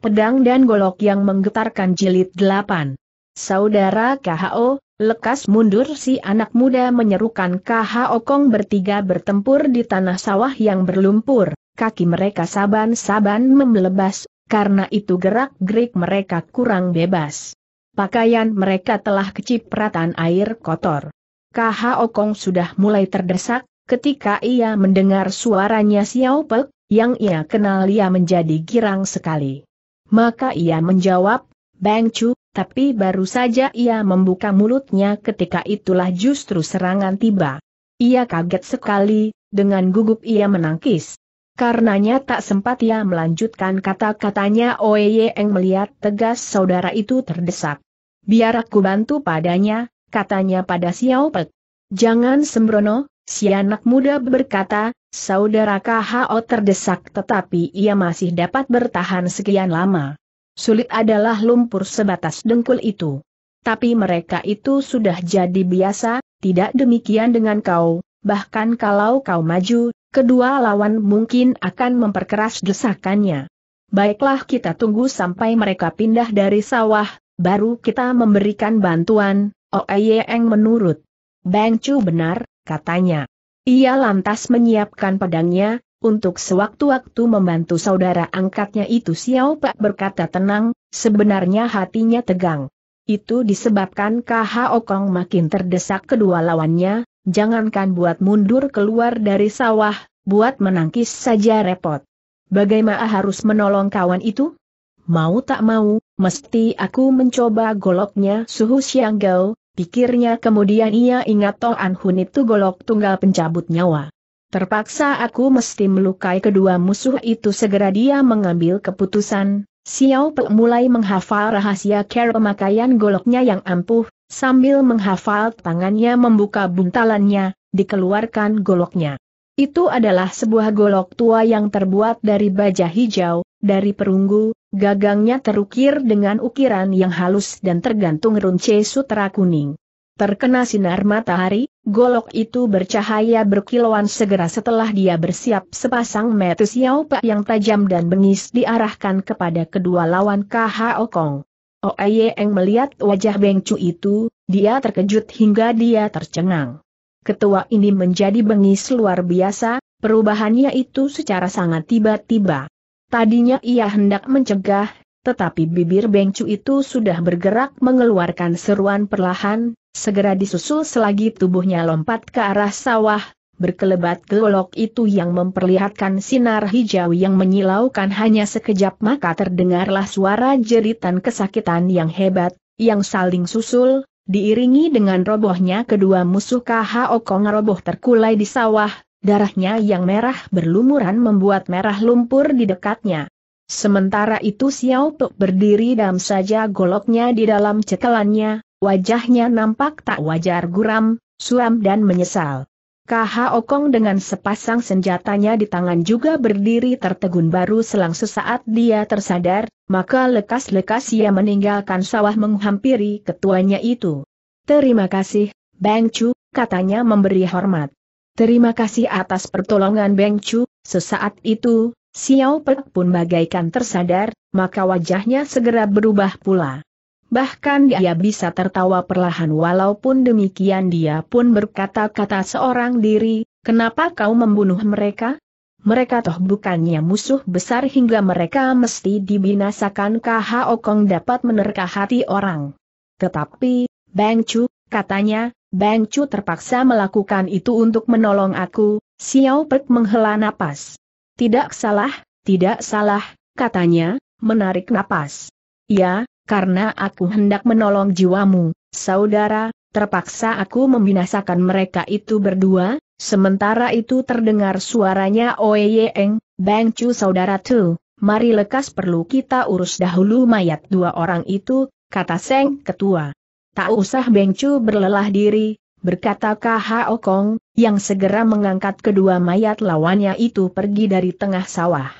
Pedang dan Golok yang menggetarkan jilid 8. Saudara KHO, lekas mundur si anak muda menyerukan KHO Kong bertiga bertempur di tanah sawah yang berlumpur, kaki mereka saban-saban memelebas, karena itu gerak-gerik mereka kurang bebas. Pakaian mereka telah kecipratan air kotor. KHO Kong sudah mulai terdesak, ketika ia mendengar suaranya Xiao Pek, yang ia kenal ia menjadi girang sekali. Maka ia menjawab, Bang Chu, tapi baru saja ia membuka mulutnya ketika itulah justru serangan tiba. Ia kaget sekali, dengan gugup ia menangkis. Karenanya tak sempat ia melanjutkan kata-katanya Oye Eng melihat tegas saudara itu terdesak. Biar aku bantu padanya, katanya pada Xiao Pe. Jangan sembrono, Si anak muda berkata, saudara KHO terdesak tetapi ia masih dapat bertahan sekian lama. Sulit adalah lumpur sebatas dengkul itu. Tapi mereka itu sudah jadi biasa, tidak demikian dengan kau, bahkan kalau kau maju, kedua lawan mungkin akan memperkeras desakannya. Baiklah kita tunggu sampai mereka pindah dari sawah, baru kita memberikan bantuan, Oeyeng menurut. Bang Chu benar, katanya. Ia lantas menyiapkan pedangnya, untuk sewaktu-waktu membantu saudara angkatnya itu Xiao Pak berkata tenang, sebenarnya hatinya tegang. Itu disebabkan KH Okong makin terdesak kedua lawannya, jangankan buat mundur keluar dari sawah, buat menangkis saja repot. Bagaimana harus menolong kawan itu? Mau tak mau, mesti aku mencoba goloknya suhu Gau. Pikirnya kemudian ia ingat Toan Hun itu golok tunggal pencabut nyawa. Terpaksa aku mesti melukai kedua musuh itu segera dia mengambil keputusan, Xiao Pe mulai menghafal rahasia care pemakaian goloknya yang ampuh, sambil menghafal tangannya membuka buntalannya, dikeluarkan goloknya. Itu adalah sebuah golok tua yang terbuat dari baja hijau, dari perunggu, Gagangnya terukir dengan ukiran yang halus dan tergantung runce sutra kuning. Terkena sinar matahari, golok itu bercahaya berkilauan segera setelah dia bersiap sepasang metu siaupa yang tajam dan bengis diarahkan kepada kedua lawan KHO Kong. Oeyeng oh, melihat wajah Beng itu, dia terkejut hingga dia tercengang. Ketua ini menjadi bengis luar biasa, perubahannya itu secara sangat tiba-tiba. Tadinya ia hendak mencegah, tetapi bibir Bengcu itu sudah bergerak mengeluarkan seruan perlahan, segera disusul selagi tubuhnya lompat ke arah sawah, berkelebat golok itu yang memperlihatkan sinar hijau yang menyilaukan hanya sekejap maka terdengarlah suara jeritan kesakitan yang hebat, yang saling susul, diiringi dengan robohnya kedua musuh KHO Kong roboh terkulai di sawah, Darahnya yang merah berlumuran membuat merah lumpur di dekatnya. Sementara itu Xiao Pek berdiri dalam saja goloknya di dalam cekelannya, wajahnya nampak tak wajar guram, suam dan menyesal. KH Okong dengan sepasang senjatanya di tangan juga berdiri tertegun baru selang sesaat dia tersadar, maka lekas-lekas ia meninggalkan sawah menghampiri ketuanya itu. Terima kasih, Bang Chu, katanya memberi hormat. Terima kasih atas pertolongan Beng Chu, sesaat itu, Xiao Pek pun bagaikan tersadar, maka wajahnya segera berubah pula. Bahkan dia bisa tertawa perlahan walaupun demikian dia pun berkata-kata seorang diri, kenapa kau membunuh mereka? Mereka toh bukannya musuh besar hingga mereka mesti dibinasakan KHO Kong dapat menerka hati orang. Tetapi, Bang Chu, katanya, Bang Chu terpaksa melakukan itu untuk menolong aku, Xiao Pek menghela napas. Tidak salah, tidak salah, katanya, menarik napas. Ya, karena aku hendak menolong jiwamu, saudara, terpaksa aku membinasakan mereka itu berdua, sementara itu terdengar suaranya Ye Eng, Bang Chu saudara tu, mari lekas perlu kita urus dahulu mayat dua orang itu, kata Seng Ketua. Tak usah Beng berlelah diri, berkata K.H.O. Kong, yang segera mengangkat kedua mayat lawannya itu pergi dari tengah sawah.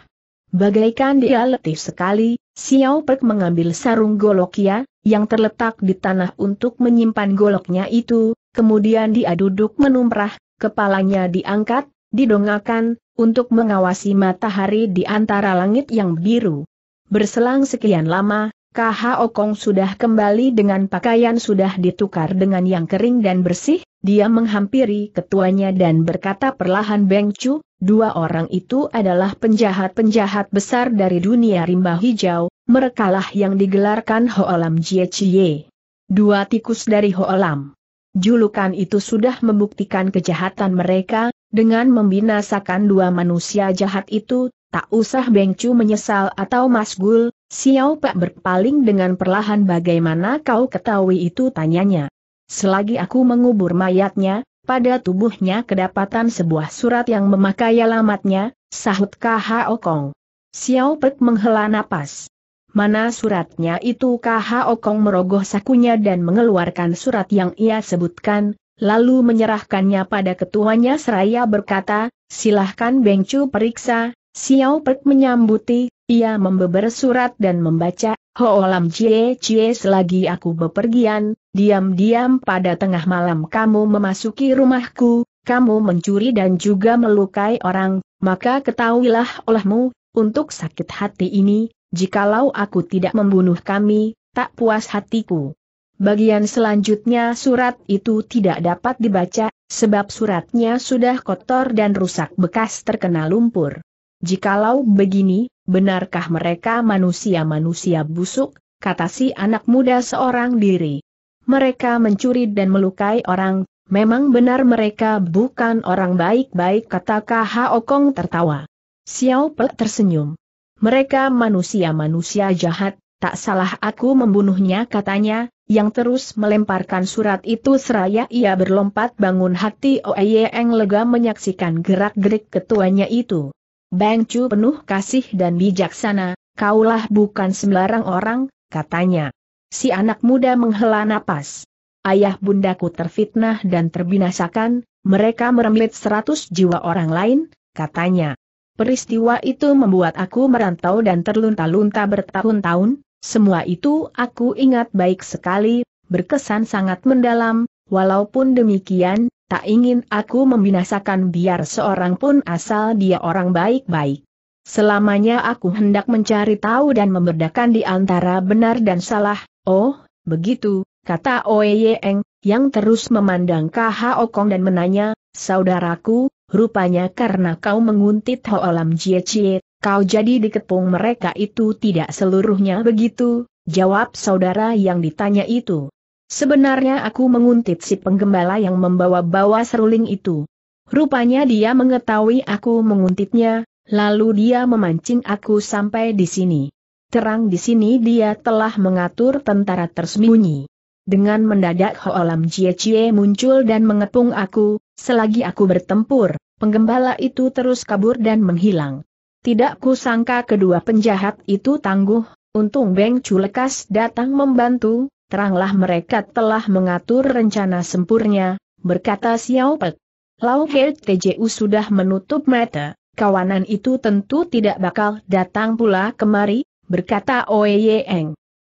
Bagaikan dia letih sekali, Xiao Pek mengambil sarung goloknya, yang terletak di tanah untuk menyimpan goloknya itu, kemudian dia duduk menumrah, kepalanya diangkat, didongakan, untuk mengawasi matahari di antara langit yang biru. Berselang sekian lama, Kaha Okong sudah kembali dengan pakaian sudah ditukar dengan yang kering dan bersih, dia menghampiri ketuanya dan berkata perlahan Beng Chu, dua orang itu adalah penjahat-penjahat besar dari dunia rimba hijau, merekalah yang digelarkan Hoalam Jie Chie. Dua tikus dari Hoalam. Julukan itu sudah membuktikan kejahatan mereka, dengan membinasakan dua manusia jahat itu, tak usah Beng Chu menyesal atau masgul, Xiao Pak berpaling dengan perlahan bagaimana kau ketahui itu tanyanya. Selagi aku mengubur mayatnya, pada tubuhnya kedapatan sebuah surat yang memakai alamatnya, sahut KHO Okong. Xiao Pek menghela napas. Mana suratnya itu KHO Okong merogoh sakunya dan mengeluarkan surat yang ia sebutkan, lalu menyerahkannya pada ketuanya seraya berkata, silahkan Bengcu periksa, Xiao Pek menyambuti, ia membeber surat dan membaca, Ho Hoolam Cie Cie selagi aku bepergian, diam-diam pada tengah malam kamu memasuki rumahku, kamu mencuri dan juga melukai orang, maka ketahuilah olehmu, untuk sakit hati ini, jikalau aku tidak membunuh kami, tak puas hatiku. Bagian selanjutnya surat itu tidak dapat dibaca, sebab suratnya sudah kotor dan rusak bekas terkena lumpur. Jikalau begini, benarkah mereka manusia-manusia busuk, kata si anak muda seorang diri. Mereka mencuri dan melukai orang, memang benar mereka bukan orang baik-baik kata K.H. Okong tertawa. Xiao Pe tersenyum. Mereka manusia-manusia jahat, tak salah aku membunuhnya katanya, yang terus melemparkan surat itu seraya ia berlompat bangun hati Oeyeng lega menyaksikan gerak-gerik ketuanya itu. Bang Chu penuh kasih dan bijaksana, kaulah bukan sembarang orang, katanya. Si anak muda menghela napas. Ayah bundaku terfitnah dan terbinasakan, mereka merembet seratus jiwa orang lain, katanya. Peristiwa itu membuat aku merantau dan terlunta-lunta bertahun-tahun, semua itu aku ingat baik sekali, berkesan sangat mendalam, walaupun demikian, tak ingin aku membinasakan biar seorang pun asal dia orang baik-baik. Selamanya aku hendak mencari tahu dan membedakan di antara benar dan salah, oh, begitu, kata Oye Eng, yang terus memandang K.H. Okong dan menanya, saudaraku, rupanya karena kau menguntit Ho Olam Jie Chie, kau jadi dikepung mereka itu tidak seluruhnya begitu, jawab saudara yang ditanya itu. Sebenarnya aku menguntit si penggembala yang membawa-bawa seruling itu. Rupanya dia mengetahui aku menguntitnya, lalu dia memancing aku sampai di sini. Terang di sini dia telah mengatur tentara tersembunyi. Dengan mendadak Hoalam Jie Cie muncul dan mengepung aku, selagi aku bertempur, penggembala itu terus kabur dan menghilang. Tidak kusangka kedua penjahat itu tangguh, untung Beng Chu lekas datang membantu, teranglah mereka telah mengatur rencana sempurnya, berkata Xiao Pek. Lau He Tju sudah menutup mata, kawanan itu tentu tidak bakal datang pula kemari, berkata Oe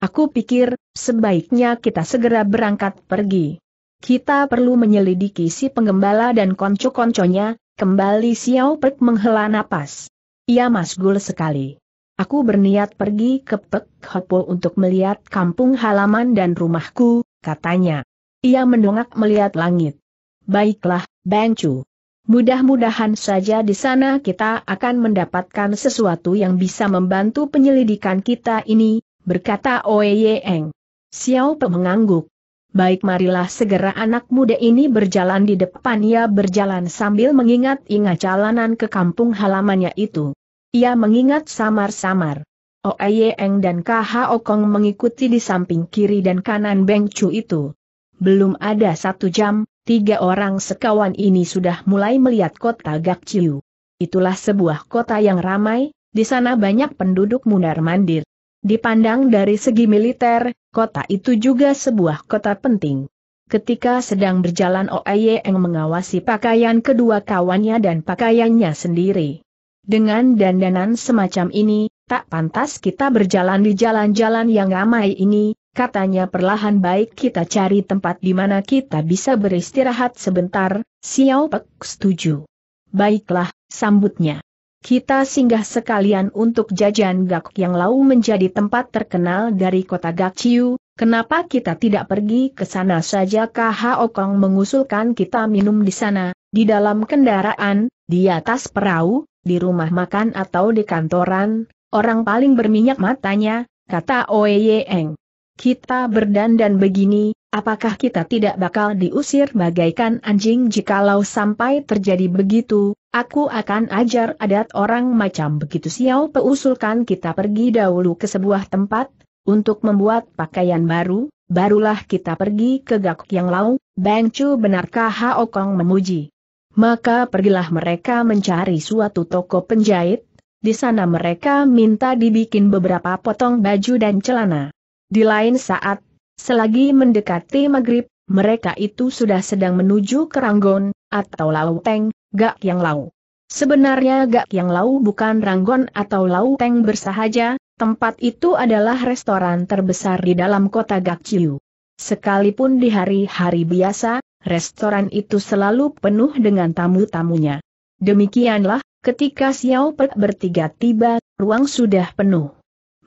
Aku pikir, sebaiknya kita segera berangkat pergi. Kita perlu menyelidiki si penggembala dan konco-konconya, kembali Xiao Pek menghela napas. Ia masgul sekali. Aku berniat pergi ke Pek Hopo untuk melihat kampung halaman dan rumahku, katanya. Ia mendongak melihat langit. Baiklah, Bang Chu. Mudah-mudahan saja di sana kita akan mendapatkan sesuatu yang bisa membantu penyelidikan kita ini, berkata Oye Eng. Xiao Pe mengangguk. Baik marilah segera anak muda ini berjalan di depan ia berjalan sambil mengingat-ingat jalanan ke kampung halamannya itu. Ia mengingat samar-samar. Oh, Eng dan KH Okong mengikuti di samping kiri dan kanan Beng Chu itu. Belum ada satu jam, tiga orang sekawan ini sudah mulai melihat kota Chiu. Itulah sebuah kota yang ramai, di sana banyak penduduk mundar-mandir. Dipandang dari segi militer, kota itu juga sebuah kota penting. Ketika sedang berjalan oh, Eng mengawasi pakaian kedua kawannya dan pakaiannya sendiri. Dengan dandanan semacam ini, tak pantas kita berjalan di jalan-jalan yang ramai ini, katanya perlahan baik kita cari tempat di mana kita bisa beristirahat sebentar, Xiao Pek setuju. Baiklah, sambutnya. Kita singgah sekalian untuk jajan gak yang lau menjadi tempat terkenal dari kota Gakciu, kenapa kita tidak pergi ke sana saja KH Okong mengusulkan kita minum di sana, di dalam kendaraan, di atas perahu, di rumah makan atau di kantoran, orang paling berminyak matanya, kata Oeyeng. Kita berdandan begini, apakah kita tidak bakal diusir bagaikan anjing jikalau sampai terjadi begitu, aku akan ajar adat orang macam begitu siau peusulkan kita pergi dahulu ke sebuah tempat, untuk membuat pakaian baru, barulah kita pergi ke gakuk yang lau, Bang Chu benarkah Haokong memuji maka pergilah mereka mencari suatu toko penjahit, di sana mereka minta dibikin beberapa potong baju dan celana. Di lain saat, selagi mendekati maghrib, mereka itu sudah sedang menuju ke Ranggon, atau Lauteng, Gak Yang Lau. Sebenarnya Gak Yang Lau bukan Ranggon atau Lauteng bersahaja, tempat itu adalah restoran terbesar di dalam kota Gakciu. Sekalipun di hari-hari biasa, restoran itu selalu penuh dengan tamu-tamunya. Demikianlah, ketika Xiao Pek bertiga tiba, ruang sudah penuh.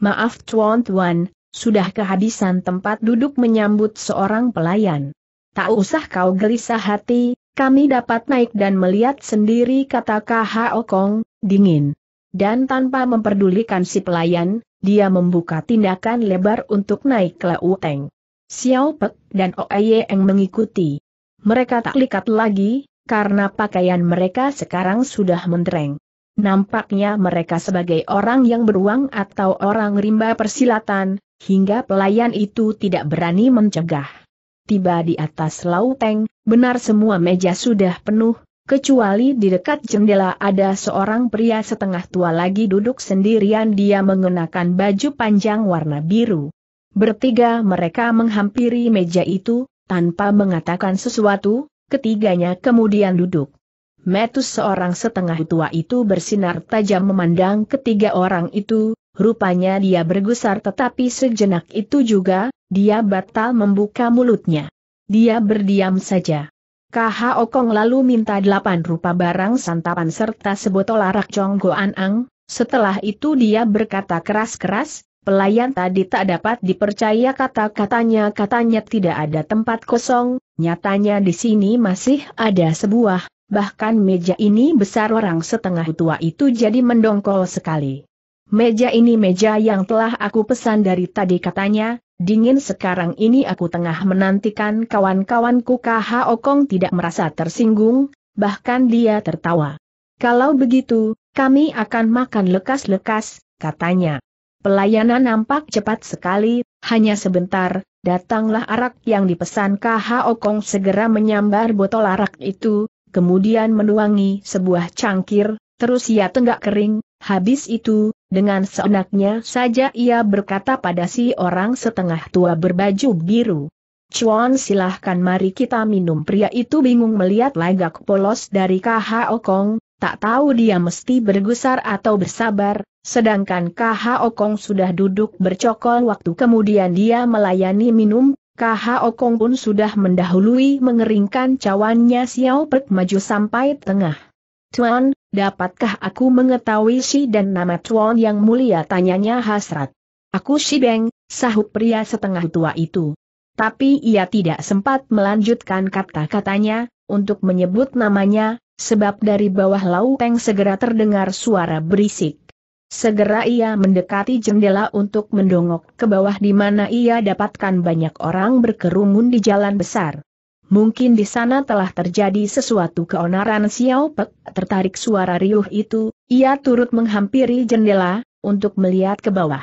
Maaf Chuan tuan sudah kehabisan tempat duduk menyambut seorang pelayan. Tak usah kau gelisah hati, kami dapat naik dan melihat sendiri kata K.H. Okong, dingin. Dan tanpa memperdulikan si pelayan, dia membuka tindakan lebar untuk naik ke Uteng. Xiao Pek dan Oe Yang mengikuti. Mereka tak likat lagi, karena pakaian mereka sekarang sudah mentereng. Nampaknya mereka sebagai orang yang beruang atau orang rimba persilatan, hingga pelayan itu tidak berani mencegah. Tiba di atas lauteng, benar semua meja sudah penuh, kecuali di dekat jendela ada seorang pria setengah tua lagi duduk sendirian dia mengenakan baju panjang warna biru. Bertiga mereka menghampiri meja itu, tanpa mengatakan sesuatu, ketiganya kemudian duduk. Metus seorang setengah tua itu bersinar tajam memandang ketiga orang itu, rupanya dia bergusar tetapi sejenak itu juga, dia batal membuka mulutnya. Dia berdiam saja. Kaha Okong lalu minta delapan rupa barang santapan serta sebotol arak jonggo ang, setelah itu dia berkata keras-keras, Pelayan tadi tak dapat dipercaya kata-katanya katanya tidak ada tempat kosong, nyatanya di sini masih ada sebuah, bahkan meja ini besar orang setengah tua itu jadi mendongkol sekali. Meja ini meja yang telah aku pesan dari tadi katanya, dingin sekarang ini aku tengah menantikan kawan-kawanku KH Okong tidak merasa tersinggung, bahkan dia tertawa. Kalau begitu, kami akan makan lekas-lekas, katanya. Pelayanan nampak cepat sekali, hanya sebentar, datanglah arak yang dipesan KH Okong segera menyambar botol arak itu, kemudian menuangi sebuah cangkir, terus ia tenggak kering, habis itu, dengan seenaknya saja ia berkata pada si orang setengah tua berbaju biru. Chuan silahkan mari kita minum pria itu bingung melihat lagak polos dari KH Okong, tak tahu dia mesti bergusar atau bersabar, Sedangkan KH Okong sudah duduk bercokol waktu kemudian dia melayani minum, KH Okong pun sudah mendahului mengeringkan cawannya Xiao Pek maju sampai tengah. Tuan, dapatkah aku mengetahui si dan nama Tuan yang mulia tanyanya hasrat. Aku si Beng, sahut pria setengah tua itu. Tapi ia tidak sempat melanjutkan kata-katanya, untuk menyebut namanya, sebab dari bawah lauteng segera terdengar suara berisik. Segera ia mendekati jendela untuk mendongok ke bawah di mana ia dapatkan banyak orang berkerumun di jalan besar. Mungkin di sana telah terjadi sesuatu keonaran Xiao Pek, tertarik suara riuh itu, ia turut menghampiri jendela, untuk melihat ke bawah.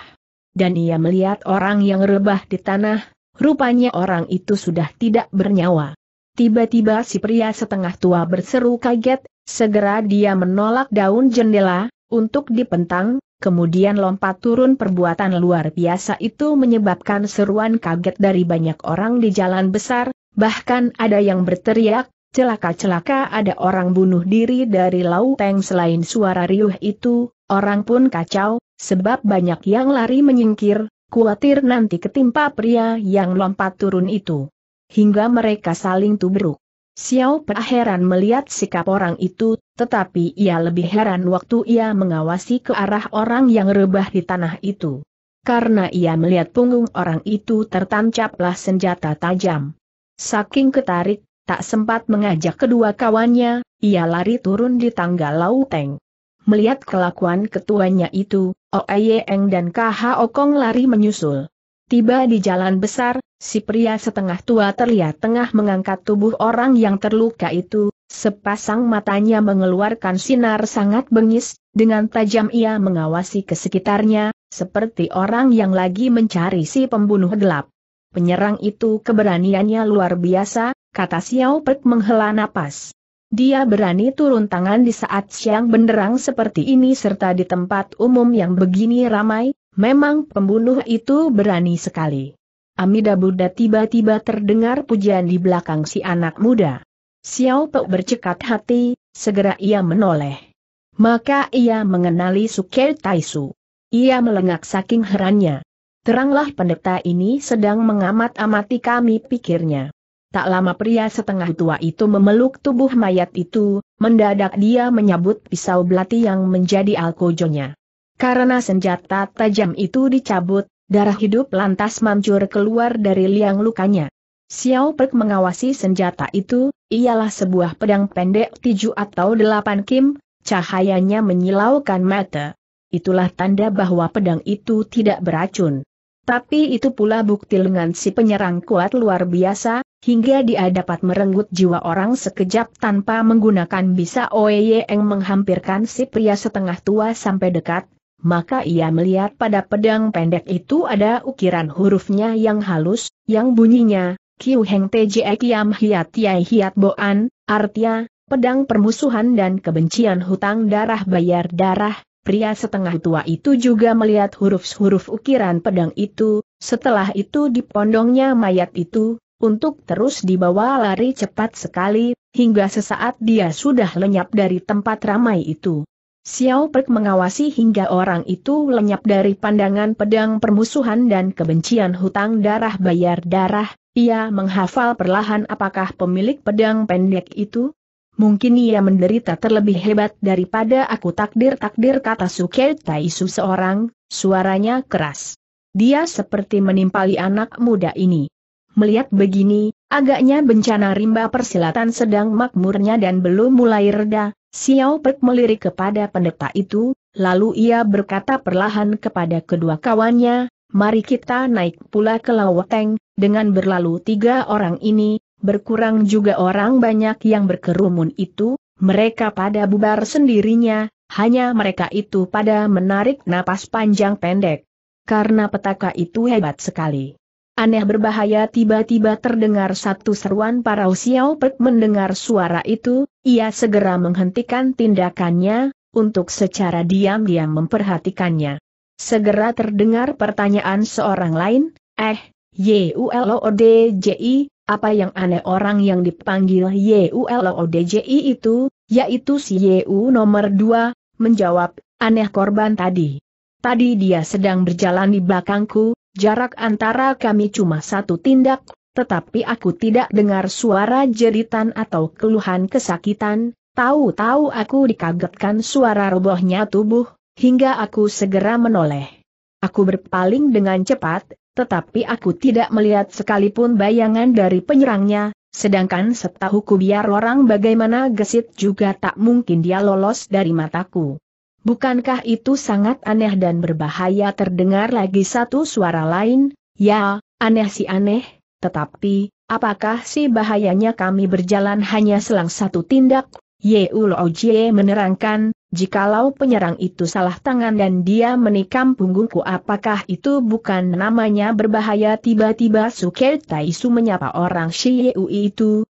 Dan ia melihat orang yang rebah di tanah, rupanya orang itu sudah tidak bernyawa. Tiba-tiba si pria setengah tua berseru kaget, segera dia menolak daun jendela, untuk dipentang, kemudian lompat turun perbuatan luar biasa itu menyebabkan seruan kaget dari banyak orang di jalan besar, bahkan ada yang berteriak, celaka-celaka ada orang bunuh diri dari lauteng selain suara riuh itu, orang pun kacau, sebab banyak yang lari menyingkir, khawatir nanti ketimpa pria yang lompat turun itu. Hingga mereka saling tubruk. Xiao Pea heran melihat sikap orang itu, tetapi ia lebih heran waktu ia mengawasi ke arah orang yang rebah di tanah itu. Karena ia melihat punggung orang itu tertancaplah senjata tajam. Saking ketarik, tak sempat mengajak kedua kawannya, ia lari turun di tangga Lauteng. Melihat kelakuan ketuanya itu, Oeyeng dan KH Okong lari menyusul. Tiba di jalan besar, Si pria setengah tua terlihat tengah mengangkat tubuh orang yang terluka itu, sepasang matanya mengeluarkan sinar sangat bengis, dengan tajam ia mengawasi ke sekitarnya, seperti orang yang lagi mencari si pembunuh gelap. Penyerang itu keberaniannya luar biasa, kata Xiao Pek menghela napas. Dia berani turun tangan di saat siang benderang seperti ini serta di tempat umum yang begini ramai, memang pembunuh itu berani sekali. Amida Buddha tiba-tiba terdengar pujian di belakang si anak muda. Xiao Pe bercekat hati, segera ia menoleh. Maka ia mengenali Suke Taisu. Ia melengak saking herannya. Teranglah pendeta ini sedang mengamat-amati kami pikirnya. Tak lama pria setengah tua itu memeluk tubuh mayat itu, mendadak dia menyabut pisau belati yang menjadi alkojonya. Karena senjata tajam itu dicabut, Darah hidup lantas mancur keluar dari liang lukanya. Xiao Pek mengawasi senjata itu, ialah sebuah pedang pendek tujuh atau delapan kim, cahayanya menyilaukan mata. Itulah tanda bahwa pedang itu tidak beracun. Tapi itu pula bukti lengan si penyerang kuat luar biasa, hingga dia dapat merenggut jiwa orang sekejap tanpa menggunakan bisa Oeyeng menghampirkan si pria setengah tua sampai dekat, maka ia melihat pada pedang pendek itu ada ukiran hurufnya yang halus, yang bunyinya, Kiu Heng Tje Kiam Hiat yai Hiat Boan, artinya, pedang permusuhan dan kebencian hutang darah bayar darah, pria setengah tua itu juga melihat huruf-huruf ukiran pedang itu, setelah itu dipondongnya mayat itu, untuk terus dibawa lari cepat sekali, hingga sesaat dia sudah lenyap dari tempat ramai itu. Xiao Pek mengawasi hingga orang itu lenyap dari pandangan pedang permusuhan dan kebencian hutang darah bayar darah, ia menghafal perlahan apakah pemilik pedang pendek itu? Mungkin ia menderita terlebih hebat daripada aku takdir-takdir kata Suke Taisu seorang, suaranya keras. Dia seperti menimpali anak muda ini. Melihat begini, agaknya bencana rimba persilatan sedang makmurnya dan belum mulai reda, Xiao Pek melirik kepada pendeta itu, lalu ia berkata perlahan kepada kedua kawannya, mari kita naik pula ke Lawateng, dengan berlalu tiga orang ini, berkurang juga orang banyak yang berkerumun itu, mereka pada bubar sendirinya, hanya mereka itu pada menarik napas panjang pendek. Karena petaka itu hebat sekali. Aneh berbahaya tiba-tiba terdengar satu seruan para Xiao Pek mendengar suara itu, ia segera menghentikan tindakannya, untuk secara diam-diam memperhatikannya. Segera terdengar pertanyaan seorang lain, eh, YULODJI, apa yang aneh orang yang dipanggil YULODJI itu, yaitu si YU nomor dua? menjawab, aneh korban tadi. Tadi dia sedang berjalan di belakangku, Jarak antara kami cuma satu tindak, tetapi aku tidak dengar suara jeritan atau keluhan kesakitan, tahu-tahu aku dikagetkan suara robohnya tubuh, hingga aku segera menoleh. Aku berpaling dengan cepat, tetapi aku tidak melihat sekalipun bayangan dari penyerangnya, sedangkan setahuku biar orang bagaimana gesit juga tak mungkin dia lolos dari mataku. Bukankah itu sangat aneh dan berbahaya terdengar lagi satu suara lain? Ya, aneh si aneh, tetapi, apakah si bahayanya kami berjalan hanya selang satu tindak? Ye Ulojie menerangkan, jikalau penyerang itu salah tangan dan dia menikam punggungku apakah itu bukan namanya berbahaya tiba-tiba Suker Taisu menyapa orang Ui itu,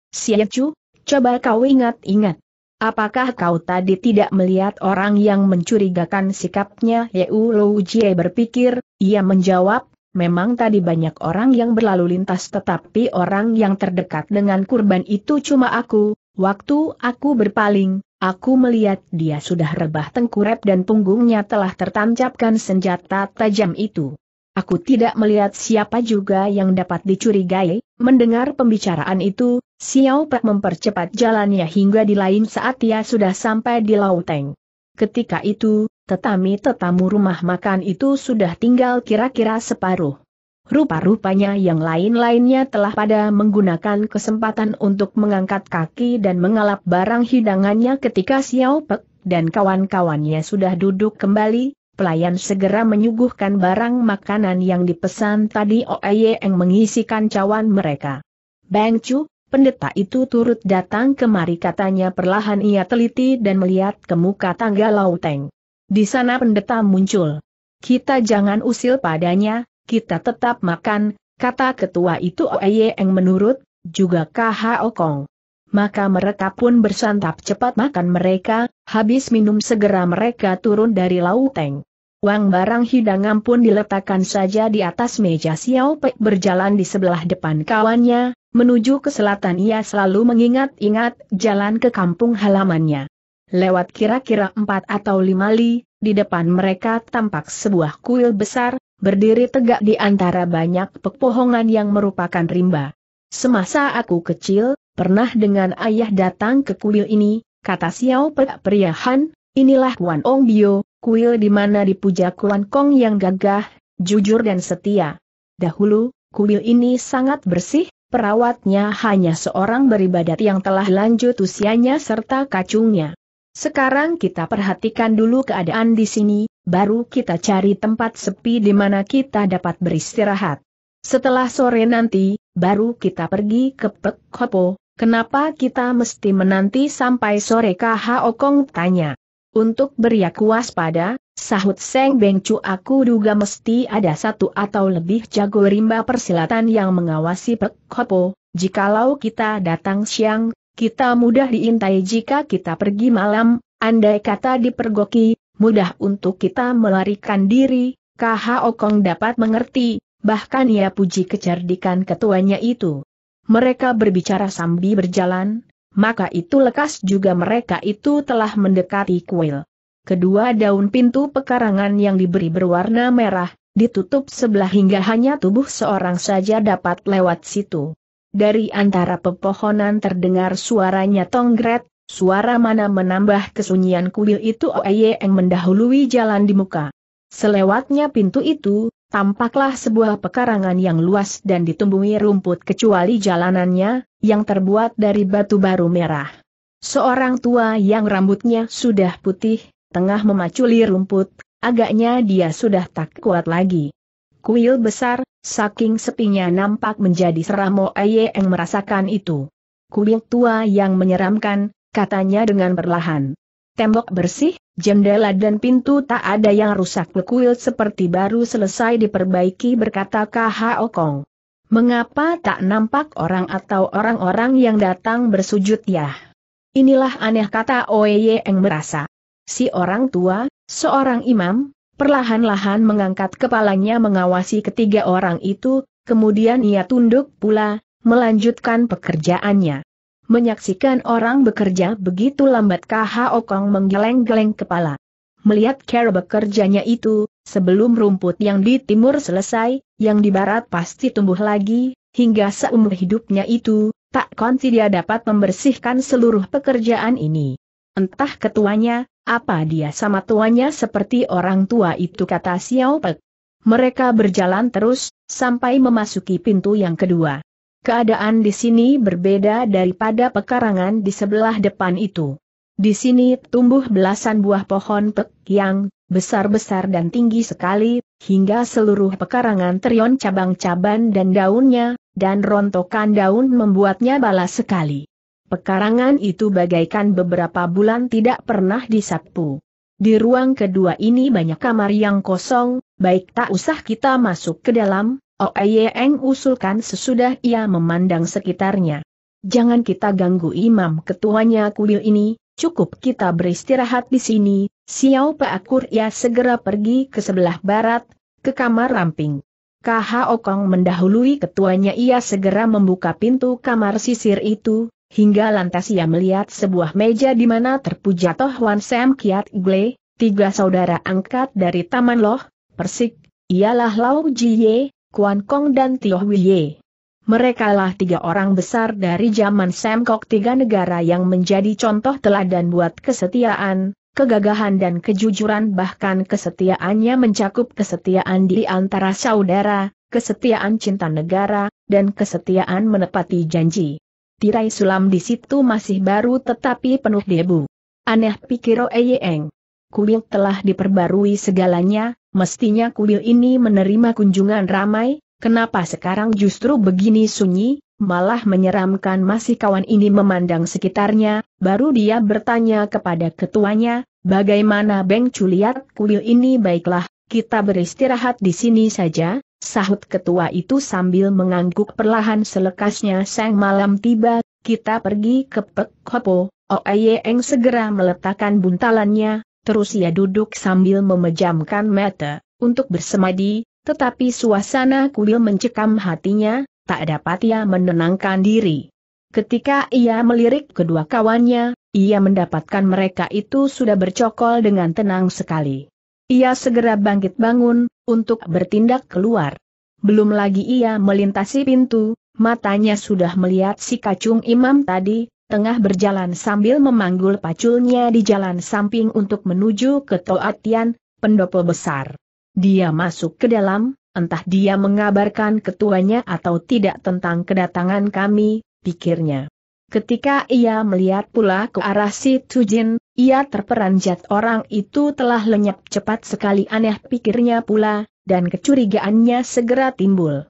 Chu, coba kau ingat-ingat. Apakah kau tadi tidak melihat orang yang mencurigakan sikapnya? Yeu Lou Jie berpikir, ia menjawab, memang tadi banyak orang yang berlalu lintas tetapi orang yang terdekat dengan kurban itu cuma aku, waktu aku berpaling, Aku melihat dia sudah rebah tengkurap dan punggungnya telah tertancapkan senjata tajam itu. Aku tidak melihat siapa juga yang dapat dicurigai, mendengar pembicaraan itu, Xiao Pak mempercepat jalannya hingga di lain saat ia sudah sampai di Lauteng. Ketika itu, tetami-tetamu rumah makan itu sudah tinggal kira-kira separuh. Rupa-rupanya yang lain-lainnya telah pada menggunakan kesempatan untuk mengangkat kaki dan mengalap barang hidangannya ketika Xiao Pek dan kawan-kawannya sudah duduk kembali, pelayan segera menyuguhkan barang makanan yang dipesan tadi Oeyeng mengisikan cawan mereka. Bang Chu, pendeta itu turut datang kemari katanya perlahan ia teliti dan melihat ke muka tangga lauteng. Di sana pendeta muncul. Kita jangan usil padanya, kita tetap makan, kata ketua itu Oeyeng menurut, juga o kong? maka mereka pun bersantap cepat makan mereka, habis minum segera mereka turun dari lauteng. Uang barang hidangan pun diletakkan saja di atas meja Xiao Pei berjalan di sebelah depan kawannya, menuju ke selatan ia selalu mengingat-ingat jalan ke kampung halamannya. Lewat kira-kira empat atau lima li, di depan mereka tampak sebuah kuil besar, berdiri tegak di antara banyak pepohongan yang merupakan rimba. Semasa aku kecil, pernah dengan ayah datang ke kuil ini, kata Xiao Pe Periahan, inilah Kuan Ong Bio, kuil di mana dipuja Kuan Kong yang gagah, jujur dan setia. Dahulu, kuil ini sangat bersih, perawatnya hanya seorang beribadat yang telah lanjut usianya serta kacungnya. Sekarang kita perhatikan dulu keadaan di sini, baru kita cari tempat sepi di mana kita dapat beristirahat. Setelah sore nanti, baru kita pergi ke Pek Kopo. Kenapa kita mesti menanti sampai sore KH Okong tanya. Untuk beriak waspada, sahut Seng Bengcu aku duga mesti ada satu atau lebih jago rimba persilatan yang mengawasi Pek Hopo, jikalau kita datang siang, kita mudah diintai jika kita pergi malam, andai kata dipergoki, mudah untuk kita melarikan diri, KH Okong dapat mengerti, bahkan ia puji kecerdikan ketuanya itu mereka berbicara sambil berjalan, maka itu lekas juga mereka itu telah mendekati kuil. Kedua daun pintu pekarangan yang diberi berwarna merah, ditutup sebelah hingga hanya tubuh seorang saja dapat lewat situ. Dari antara pepohonan terdengar suaranya tonggret, suara mana menambah kesunyian kuil itu yang mendahului jalan di muka. Selewatnya pintu itu, tampaklah sebuah pekarangan yang luas dan ditumbuhi rumput kecuali jalanannya, yang terbuat dari batu baru merah. Seorang tua yang rambutnya sudah putih, tengah memaculi rumput, agaknya dia sudah tak kuat lagi. Kuil besar, saking sepinya nampak menjadi seramo Aye yang merasakan itu. Kuil tua yang menyeramkan, katanya dengan perlahan. Tembok bersih, Jendela dan pintu tak ada yang rusak lekuil seperti baru selesai diperbaiki berkata Kha Okong. Mengapa tak nampak orang atau orang-orang yang datang bersujud ya? Inilah aneh kata Oye yang merasa. Si orang tua, seorang imam, perlahan-lahan mengangkat kepalanya mengawasi ketiga orang itu, kemudian ia tunduk pula, melanjutkan pekerjaannya. Menyaksikan orang bekerja begitu lambat KH Okong menggeleng-geleng kepala. Melihat cara bekerjanya itu, sebelum rumput yang di timur selesai, yang di barat pasti tumbuh lagi, hingga seumur hidupnya itu, tak konsi dia dapat membersihkan seluruh pekerjaan ini. Entah ketuanya, apa dia sama tuanya seperti orang tua itu kata Xiao Pek. Mereka berjalan terus, sampai memasuki pintu yang kedua. Keadaan di sini berbeda daripada pekarangan di sebelah depan itu. Di sini tumbuh belasan buah pohon pek yang besar-besar dan tinggi sekali, hingga seluruh pekarangan terion cabang caban dan daunnya, dan rontokan daun membuatnya balas sekali. Pekarangan itu bagaikan beberapa bulan tidak pernah disapu. Di ruang kedua ini banyak kamar yang kosong, baik tak usah kita masuk ke dalam, Oh, Eng usulkan sesudah ia memandang sekitarnya. Jangan kita ganggu imam ketuanya kuil ini, cukup kita beristirahat di sini, Xiao Paakur ia segera pergi ke sebelah barat, ke kamar ramping. Kh Okong mendahului ketuanya ia segera membuka pintu kamar sisir itu, hingga lantas ia melihat sebuah meja di mana terpuja Toh Wan Sam Kiat Gle, tiga saudara angkat dari Taman Loh, Persik, ialah Lau Jie. Kuan Kong dan Tio Huiye. Merekalah tiga orang besar dari zaman semkok tiga negara yang menjadi contoh teladan buat kesetiaan, kegagahan dan kejujuran bahkan kesetiaannya mencakup kesetiaan di antara saudara, kesetiaan cinta negara, dan kesetiaan menepati janji. Tirai sulam di situ masih baru tetapi penuh debu. Aneh pikir Oeyeng. Kuil telah diperbarui segalanya, mestinya kuil ini menerima kunjungan ramai, kenapa sekarang justru begini sunyi, malah menyeramkan masih kawan ini memandang sekitarnya, baru dia bertanya kepada ketuanya, bagaimana Beng Culiat kuil ini baiklah, kita beristirahat di sini saja, Sahut ketua itu sambil mengangguk perlahan selekasnya sang malam tiba, kita pergi ke Pek Hopo, Oeyeng oh, iya, segera meletakkan buntalannya, terus ia duduk sambil memejamkan mata, untuk bersemadi, tetapi suasana kuil mencekam hatinya, tak dapat ia menenangkan diri. Ketika ia melirik kedua kawannya, ia mendapatkan mereka itu sudah bercokol dengan tenang sekali. Ia segera bangkit bangun, untuk bertindak keluar. Belum lagi ia melintasi pintu, matanya sudah melihat si kacung imam tadi, tengah berjalan sambil memanggul paculnya di jalan samping untuk menuju ke Toatian, pendopo besar. Dia masuk ke dalam, entah dia mengabarkan ketuanya atau tidak tentang kedatangan kami, pikirnya. Ketika ia melihat pula ke arah si Tujin, ia terperanjat orang itu telah lenyap cepat sekali aneh pikirnya pula, dan kecurigaannya segera timbul.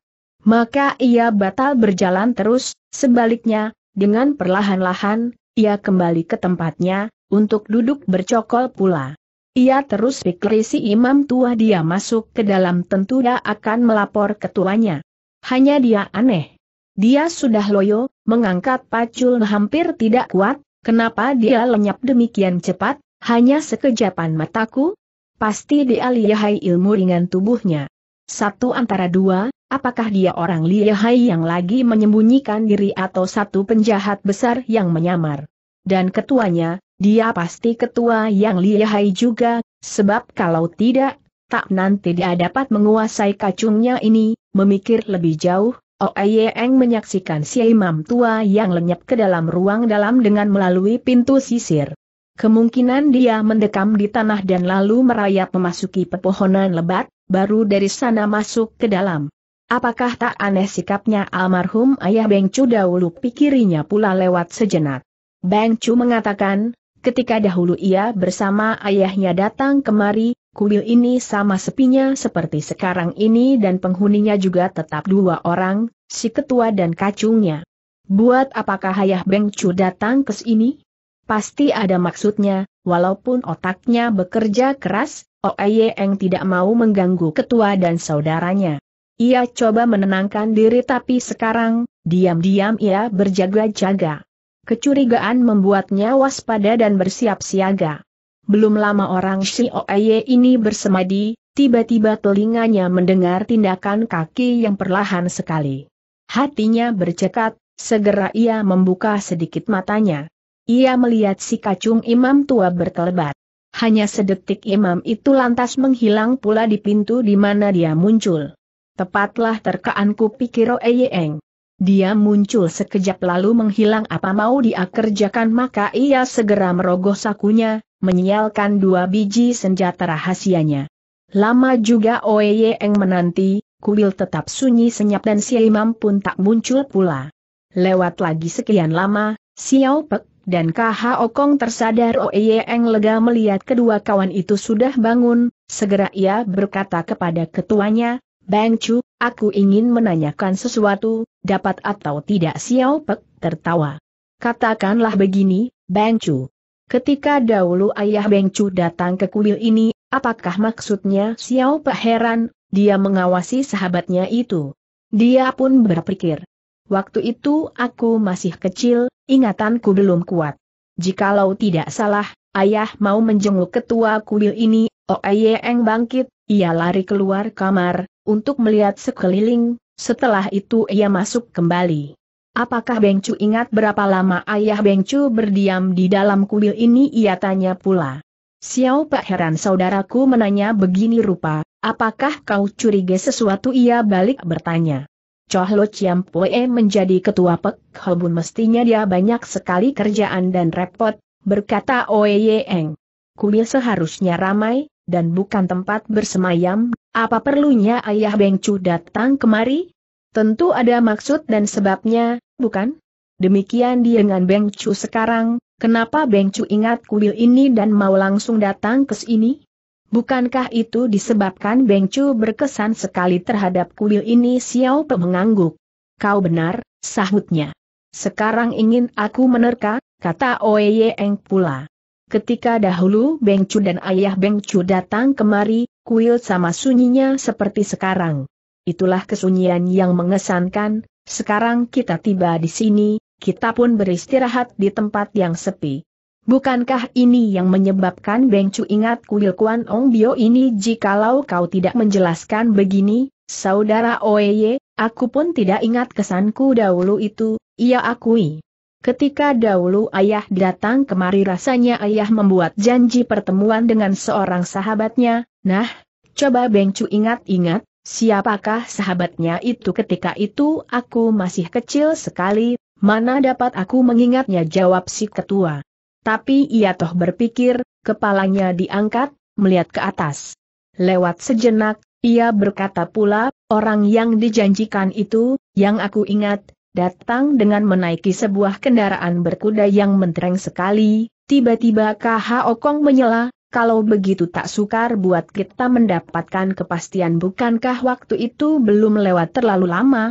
Maka ia batal berjalan terus, sebaliknya, dengan perlahan-lahan, ia kembali ke tempatnya, untuk duduk bercokol pula. Ia terus pikir si imam tua dia masuk ke dalam tentu dia akan melapor ketuanya. Hanya dia aneh. Dia sudah loyo, mengangkat pacul hampir tidak kuat, kenapa dia lenyap demikian cepat, hanya sekejapan mataku? Pasti dia lihai ilmu ringan tubuhnya. Satu antara dua, Apakah dia orang lihai yang lagi menyembunyikan diri atau satu penjahat besar yang menyamar? Dan ketuanya, dia pasti ketua yang lihai juga, sebab kalau tidak, tak nanti dia dapat menguasai kacungnya ini, memikir lebih jauh, Oeyeng oh menyaksikan si imam tua yang lenyap ke dalam ruang dalam dengan melalui pintu sisir. Kemungkinan dia mendekam di tanah dan lalu merayap memasuki pepohonan lebat, baru dari sana masuk ke dalam. Apakah tak aneh sikapnya almarhum ayah Beng Chu dahulu pikirinya pula lewat sejenak. Beng Chu mengatakan, ketika dahulu ia bersama ayahnya datang kemari, kuil ini sama sepinya seperti sekarang ini dan penghuninya juga tetap dua orang, si ketua dan kacungnya. Buat apakah ayah Beng Chu datang ke sini? Pasti ada maksudnya, walaupun otaknya bekerja keras, eng tidak mau mengganggu ketua dan saudaranya. Ia coba menenangkan diri tapi sekarang, diam-diam ia berjaga-jaga. Kecurigaan membuatnya waspada dan bersiap siaga. Belum lama orang Si Shioye ini bersemadi, tiba-tiba telinganya mendengar tindakan kaki yang perlahan sekali. Hatinya bercekat, segera ia membuka sedikit matanya. Ia melihat si kacung imam tua berkelebat. Hanya sedetik imam itu lantas menghilang pula di pintu di mana dia muncul. Tepatlah terkaanku pikir Eng. Dia muncul sekejap lalu menghilang apa mau dia kerjakan maka ia segera merogoh sakunya, menyialkan dua biji senjata rahasianya. Lama juga Oeyeng menanti, kuil tetap sunyi senyap dan si imam pun tak muncul pula. Lewat lagi sekian lama, Xiao Pek dan KH Okong tersadar Oeyeng lega melihat kedua kawan itu sudah bangun, segera ia berkata kepada ketuanya, Bang Chu, aku ingin menanyakan sesuatu, dapat atau tidak Xiao Pek tertawa. Katakanlah begini, Bang Chu. Ketika dahulu ayah Bang Chu datang ke kuil ini, apakah maksudnya Xiao Pek heran, dia mengawasi sahabatnya itu. Dia pun berpikir. Waktu itu aku masih kecil, ingatanku belum kuat. Jikalau tidak salah, ayah mau menjenguk ketua kuil ini, Oeyeng oh bangkit, ia lari keluar kamar, untuk melihat sekeliling, setelah itu ia masuk kembali. Apakah Beng Bengcu ingat berapa lama ayah Beng Bengcu berdiam di dalam kuil ini ia tanya pula. Xiao Pak heran saudaraku menanya begini rupa, apakah kau curiga sesuatu ia balik bertanya. Choh Lo Chiam Pue menjadi ketua Pek Hobun mestinya dia banyak sekali kerjaan dan repot, berkata Oe Eng. Kuil seharusnya ramai, dan bukan tempat bersemayam, apa perlunya ayah Bengcu datang kemari? Tentu ada maksud dan sebabnya, bukan? Demikian dia dengan Bengcu sekarang, kenapa Bengcu ingat kuil ini dan mau langsung datang ke sini? Bukankah itu disebabkan Bengcu berkesan sekali terhadap kuil ini Xiao Pe mengangguk. Kau benar, sahutnya. Sekarang ingin aku menerka, kata Oye pula. Ketika dahulu Bengcu dan ayah Bengcu datang kemari, kuil sama sunyinya seperti sekarang. Itulah kesunyian yang mengesankan, sekarang kita tiba di sini, kita pun beristirahat di tempat yang sepi. Bukankah ini yang menyebabkan Beng Cu ingat kuil Kuan Ong Bio ini jikalau kau tidak menjelaskan begini, saudara Oeye, aku pun tidak ingat kesanku dahulu itu, ia akui. Ketika dahulu ayah datang kemari rasanya ayah membuat janji pertemuan dengan seorang sahabatnya, Nah, coba Bengcu ingat-ingat, siapakah sahabatnya itu ketika itu aku masih kecil sekali, mana dapat aku mengingatnya jawab si ketua. Tapi ia toh berpikir, kepalanya diangkat, melihat ke atas. Lewat sejenak, ia berkata pula, orang yang dijanjikan itu, yang aku ingat, datang dengan menaiki sebuah kendaraan berkuda yang mentereng sekali, tiba-tiba KH Okong menyela, kalau begitu tak sukar buat kita mendapatkan kepastian bukankah waktu itu belum lewat terlalu lama?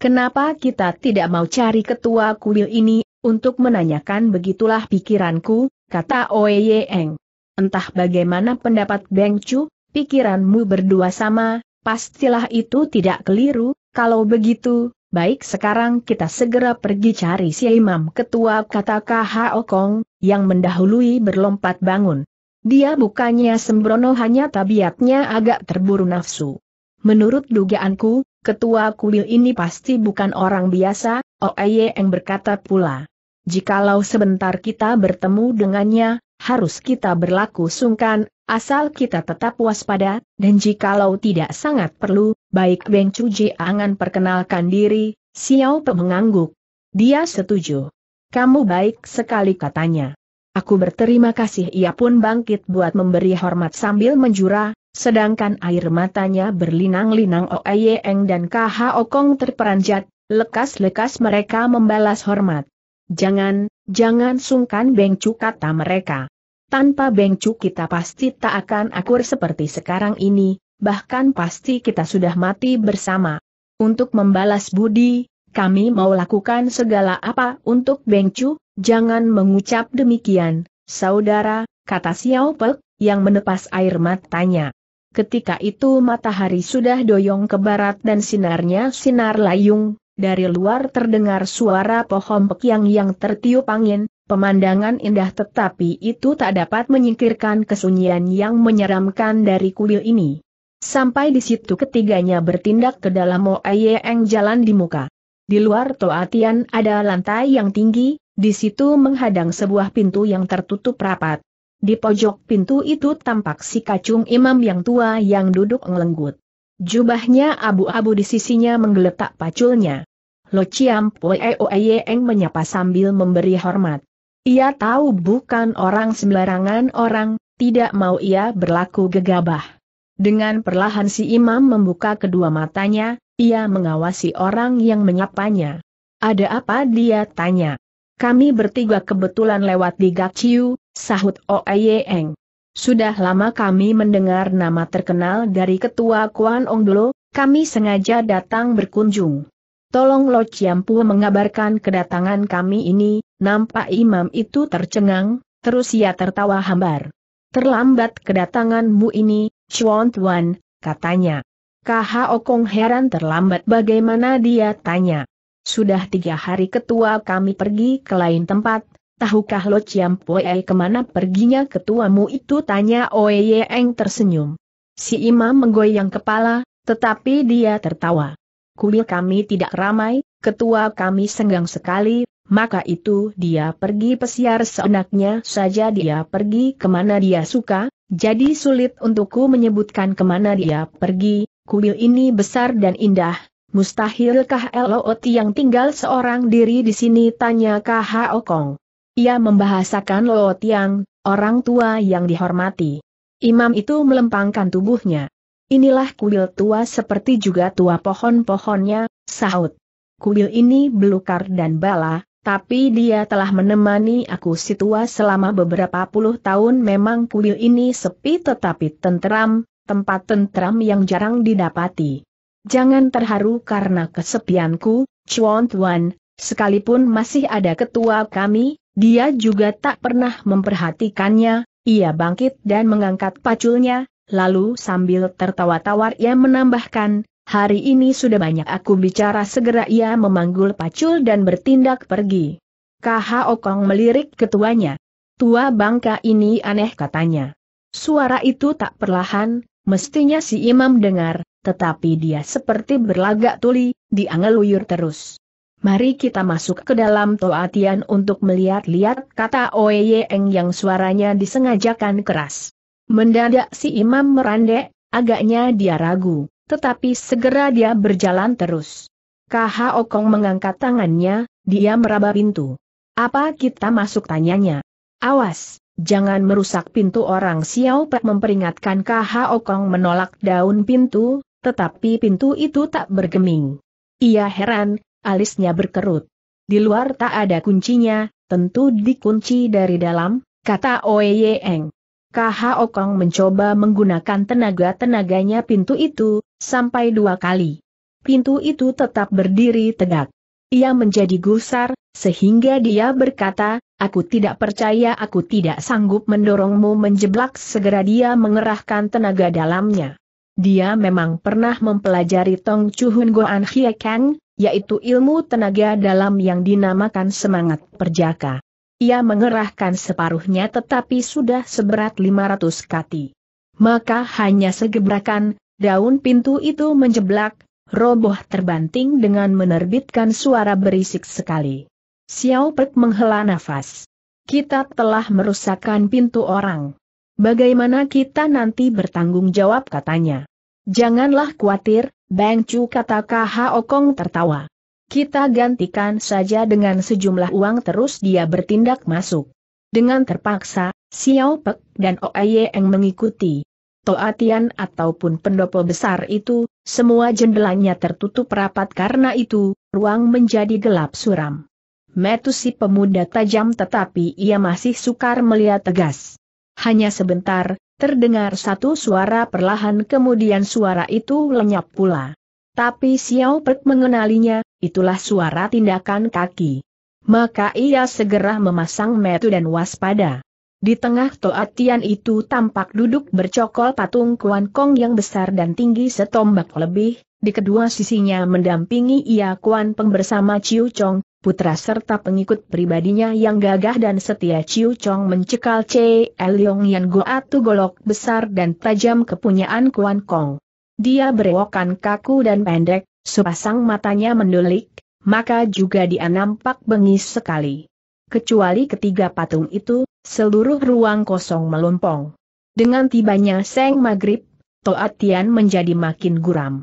Kenapa kita tidak mau cari ketua kuil ini, untuk menanyakan begitulah pikiranku, kata Oye Eng. Entah bagaimana pendapat Beng Chu, pikiranmu berdua sama, pastilah itu tidak keliru, kalau begitu, baik sekarang kita segera pergi cari si imam ketua kata KHO Kong, yang mendahului berlompat bangun. Dia bukannya sembrono hanya tabiatnya agak terburu nafsu. Menurut dugaanku, ketua kuil ini pasti bukan orang biasa, Oeye oh yang berkata pula. Jikalau sebentar kita bertemu dengannya, harus kita berlaku sungkan, asal kita tetap waspada, dan jikalau tidak sangat perlu, baik Beng Cuji angan perkenalkan diri, Xiao Pe mengangguk. Dia setuju. Kamu baik sekali katanya. Aku berterima kasih ia pun bangkit buat memberi hormat sambil menjura, sedangkan air matanya berlinang-linang Oeyeng dan Kaha Okong terperanjat, lekas-lekas mereka membalas hormat. Jangan, jangan sungkan bengcu kata mereka. Tanpa bengcu kita pasti tak akan akur seperti sekarang ini, bahkan pasti kita sudah mati bersama. Untuk membalas budi, kami mau lakukan segala apa untuk bengcu, Jangan mengucap demikian, saudara, kata Xiao Pek, yang menepas air matanya. Ketika itu matahari sudah doyong ke barat dan sinarnya sinar layung, dari luar terdengar suara pohon pekiang yang tertiup angin, pemandangan indah tetapi itu tak dapat menyingkirkan kesunyian yang menyeramkan dari kuil ini. Sampai di situ ketiganya bertindak ke dalam Moayeng jalan di muka. Di luar Toatian ada lantai yang tinggi, di situ menghadang sebuah pintu yang tertutup rapat. Di pojok pintu itu tampak si kacung imam yang tua yang duduk ngelenggut. Jubahnya abu-abu di sisinya menggeletak paculnya. Lo Chiam e eng menyapa sambil memberi hormat. Ia tahu bukan orang sembarangan orang, tidak mau ia berlaku gegabah. Dengan perlahan si imam membuka kedua matanya, ia mengawasi orang yang menyapanya. Ada apa dia tanya? Kami bertiga kebetulan lewat di Gaciu, sahut Oeyeng. Sudah lama kami mendengar nama terkenal dari ketua Kuan dulu, kami sengaja datang berkunjung. Tolong Lo Chiampu mengabarkan kedatangan kami ini, nampak imam itu tercengang, terus ia tertawa hambar. Terlambat kedatanganmu ini, Chuan Tuan, katanya. Kha Okong heran terlambat bagaimana dia tanya. Sudah tiga hari ketua kami pergi ke lain tempat, tahukah Lo Ciam Poe kemana perginya ketuamu itu tanya Oe Eng tersenyum. Si imam menggoyang kepala, tetapi dia tertawa. Kuil kami tidak ramai, ketua kami senggang sekali, maka itu dia pergi pesiar seenaknya saja dia pergi kemana dia suka, jadi sulit untukku menyebutkan kemana dia pergi, kuil ini besar dan indah, Mustahilkah Lot yang tinggal seorang diri di sini? Tanya KH Kong. Ia membahasakan Lot yang, orang tua yang dihormati. Imam itu melempangkan tubuhnya. Inilah kuil tua seperti juga tua pohon-pohonnya, sahut. Kuil ini belukar dan bala, tapi dia telah menemani aku si tua selama beberapa puluh tahun memang kuil ini sepi tetapi tenteram, tempat tenteram yang jarang didapati. Jangan terharu karena kesepianku, Chuan Tuan, sekalipun masih ada ketua kami, dia juga tak pernah memperhatikannya, ia bangkit dan mengangkat paculnya, lalu sambil tertawa-tawar ia menambahkan, hari ini sudah banyak aku bicara segera ia memanggul pacul dan bertindak pergi. Kaha Okong melirik ketuanya. Tua bangka ini aneh katanya. Suara itu tak perlahan, mestinya si imam dengar, tetapi dia seperti berlagak tuli, diangeluyur terus. Mari kita masuk ke dalam Toatian untuk melihat-lihat kata Oye yang suaranya disengajakan keras. Mendadak si imam merandek, agaknya dia ragu, tetapi segera dia berjalan terus. KH Okong mengangkat tangannya, dia meraba pintu. Apa kita masuk tanyanya? Awas, jangan merusak pintu orang Xiao Pek memperingatkan KH Okong menolak daun pintu, tetapi pintu itu tak bergeming. Ia heran, alisnya berkerut. Di luar tak ada kuncinya, tentu dikunci dari dalam, kata Oye Eng. KH Okong mencoba menggunakan tenaga-tenaganya pintu itu, sampai dua kali. Pintu itu tetap berdiri tegak. Ia menjadi gusar, sehingga dia berkata, aku tidak percaya aku tidak sanggup mendorongmu menjeblak segera dia mengerahkan tenaga dalamnya. Dia memang pernah mempelajari Tong Chuhun Goan Hie Kang, yaitu ilmu tenaga dalam yang dinamakan semangat perjaka. Ia mengerahkan separuhnya tetapi sudah seberat 500 kati. Maka hanya segebrakan, daun pintu itu menjeblak, roboh terbanting dengan menerbitkan suara berisik sekali. Xiao Pek menghela nafas. Kita telah merusakkan pintu orang. Bagaimana kita nanti bertanggung jawab katanya. Janganlah khawatir, Bang Chu kata KH Okong tertawa. Kita gantikan saja dengan sejumlah uang terus dia bertindak masuk. Dengan terpaksa, Xiao Pek dan Oye yang mengikuti. Toatian ataupun pendopo besar itu, semua jendelanya tertutup rapat karena itu, ruang menjadi gelap suram. Metu si pemuda tajam tetapi ia masih sukar melihat tegas. Hanya sebentar, terdengar satu suara perlahan kemudian suara itu lenyap pula. Tapi Xiao Pek mengenalinya, itulah suara tindakan kaki. Maka ia segera memasang metu dan waspada. Di tengah Toatian itu tampak duduk bercokol patung Kuan Kong yang besar dan tinggi setombak lebih, di kedua sisinya mendampingi ia Kuan Peng bersama Ciu Chong, putra serta pengikut pribadinya yang gagah dan setia Chiu Chong mencekal C. Eliong Yan Goatu golok besar dan tajam kepunyaan Kuan Kong. Dia berewokan kaku dan pendek, sepasang matanya mendulik, maka juga dia nampak bengis sekali. Kecuali ketiga patung itu, seluruh ruang kosong melompong. Dengan tibanya Seng Maghrib, Toatian Tian menjadi makin guram.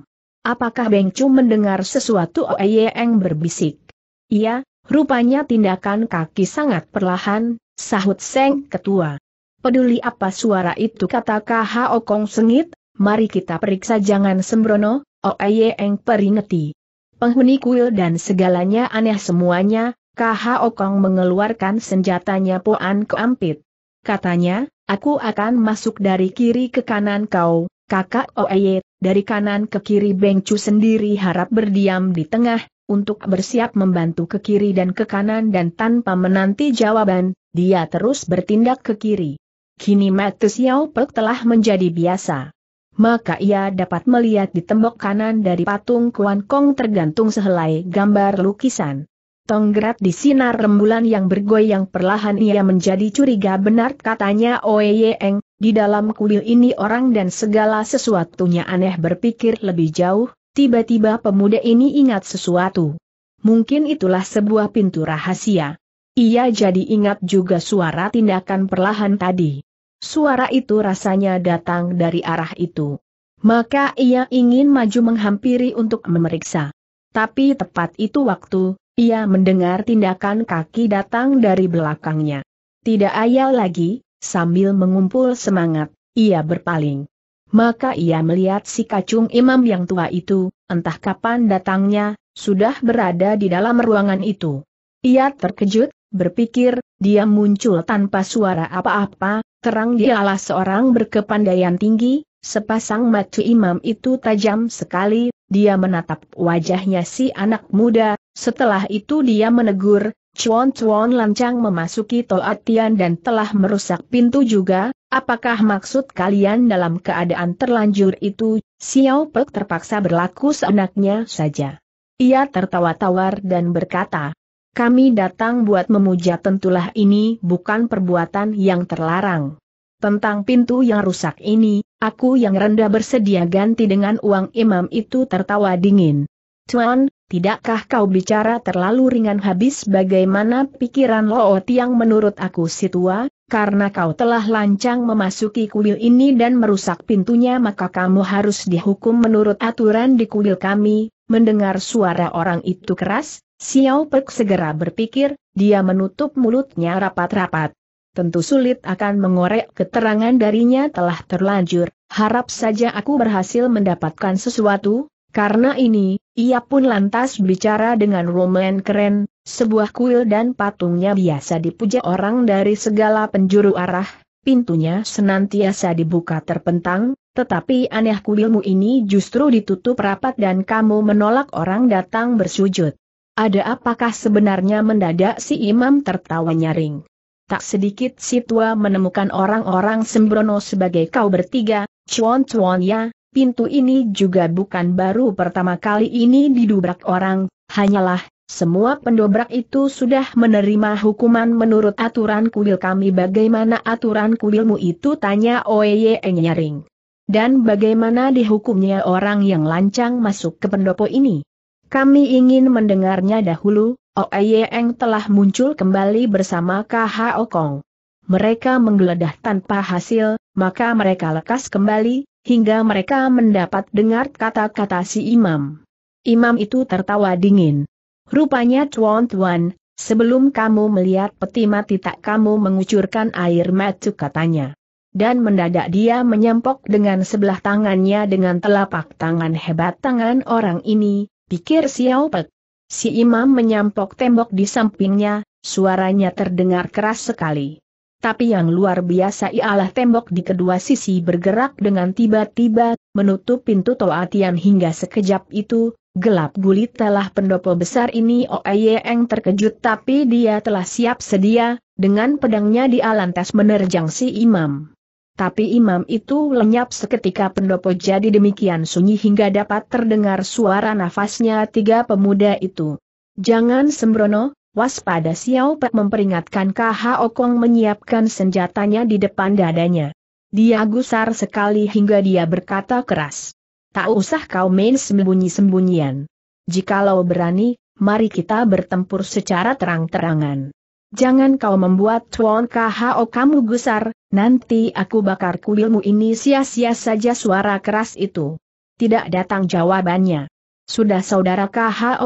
Apakah Beng Chu mendengar sesuatu Oeyeng berbisik? Iya, rupanya tindakan kaki sangat perlahan, sahut Seng Ketua. Peduli apa suara itu kata KH Okong sengit, mari kita periksa jangan sembrono, Oeyeng peringeti. Penghuni kuil dan segalanya aneh semuanya, KH Okong mengeluarkan senjatanya Poan Keampit. Katanya, aku akan masuk dari kiri ke kanan kau, kakak Oeye, dari kanan ke kiri Bengcu sendiri harap berdiam di tengah, untuk bersiap membantu ke kiri dan ke kanan dan tanpa menanti jawaban, dia terus bertindak ke kiri. Kini mata Xiao Pek telah menjadi biasa. Maka ia dapat melihat di tembok kanan dari patung Kuan Kong tergantung sehelai gambar lukisan. Tonggerat di sinar rembulan yang bergoyang perlahan ia menjadi curiga benar katanya Oe Yeng, di dalam kuil ini orang dan segala sesuatunya aneh berpikir lebih jauh, Tiba-tiba pemuda ini ingat sesuatu. Mungkin itulah sebuah pintu rahasia. Ia jadi ingat juga suara tindakan perlahan tadi. Suara itu rasanya datang dari arah itu. Maka ia ingin maju menghampiri untuk memeriksa. Tapi tepat itu waktu, ia mendengar tindakan kaki datang dari belakangnya. Tidak ayal lagi, sambil mengumpul semangat, ia berpaling. Maka ia melihat si kacung imam yang tua itu, entah kapan datangnya, sudah berada di dalam ruangan itu. Ia terkejut, berpikir, dia muncul tanpa suara apa-apa, terang dialah seorang berkepandaian tinggi, sepasang mata imam itu tajam sekali, dia menatap wajahnya si anak muda, setelah itu dia menegur, Chuan Chuan lancang memasuki Toatian dan telah merusak pintu juga, apakah maksud kalian dalam keadaan terlanjur itu, Xiao Pek terpaksa berlaku seenaknya saja. Ia tertawa tawar dan berkata, kami datang buat memuja tentulah ini bukan perbuatan yang terlarang. Tentang pintu yang rusak ini, aku yang rendah bersedia ganti dengan uang imam itu tertawa dingin. Tuan, Tidakkah kau bicara terlalu ringan habis bagaimana pikiran Loot Tiang menurut aku situa, karena kau telah lancang memasuki kuil ini dan merusak pintunya maka kamu harus dihukum menurut aturan di kuil kami, mendengar suara orang itu keras, Xiao Pek segera berpikir, dia menutup mulutnya rapat-rapat. Tentu sulit akan mengorek keterangan darinya telah terlanjur, harap saja aku berhasil mendapatkan sesuatu, karena ini, ia pun lantas bicara dengan Roman keren, sebuah kuil dan patungnya biasa dipuja orang dari segala penjuru arah, pintunya senantiasa dibuka terpentang, tetapi aneh kuilmu ini justru ditutup rapat dan kamu menolak orang datang bersujud. Ada apakah sebenarnya mendadak si imam tertawa nyaring? Tak sedikit si tua menemukan orang-orang sembrono sebagai kau bertiga, cuan-cuan ya, Pintu ini juga bukan baru pertama kali ini didobrak orang, hanyalah, semua pendobrak itu sudah menerima hukuman menurut aturan kuil kami bagaimana aturan kuilmu itu tanya Oye nyaring. Dan bagaimana dihukumnya orang yang lancang masuk ke pendopo ini? Kami ingin mendengarnya dahulu, Oye Eng telah muncul kembali bersama KHO Kong. Mereka menggeledah tanpa hasil, maka mereka lekas kembali, hingga mereka mendapat dengar kata-kata si imam. Imam itu tertawa dingin. Rupanya tuan-tuan, sebelum kamu melihat peti mati tak kamu mengucurkan air mata katanya. Dan mendadak dia menyempok dengan sebelah tangannya dengan telapak tangan hebat tangan orang ini, pikir Xiao Pek. Si imam menyampok tembok di sampingnya, suaranya terdengar keras sekali tapi yang luar biasa ialah tembok di kedua sisi bergerak dengan tiba-tiba, menutup pintu Toatian hingga sekejap itu, gelap gulit telah pendopo besar ini Oeyeng terkejut tapi dia telah siap sedia, dengan pedangnya di alantas menerjang si imam. Tapi imam itu lenyap seketika pendopo jadi demikian sunyi hingga dapat terdengar suara nafasnya tiga pemuda itu. Jangan sembrono, waspada Xiao Pek memperingatkan Kha Okong menyiapkan senjatanya di depan dadanya. Dia gusar sekali hingga dia berkata keras. Tak usah kau main sembunyi-sembunyian. Jikalau berani, mari kita bertempur secara terang-terangan. Jangan kau membuat Tuan KHO kamu gusar, nanti aku bakar kuilmu ini sia-sia saja suara keras itu. Tidak datang jawabannya. Sudah saudara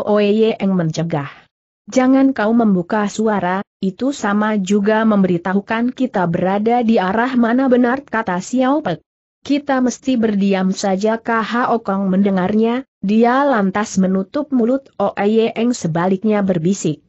Oye yang mencegah. Jangan kau membuka suara, itu sama juga memberitahukan kita berada di arah mana benar kata Xiao Pek. Kita mesti berdiam saja Kah Okong mendengarnya, dia lantas menutup mulut Oeyeng sebaliknya berbisik.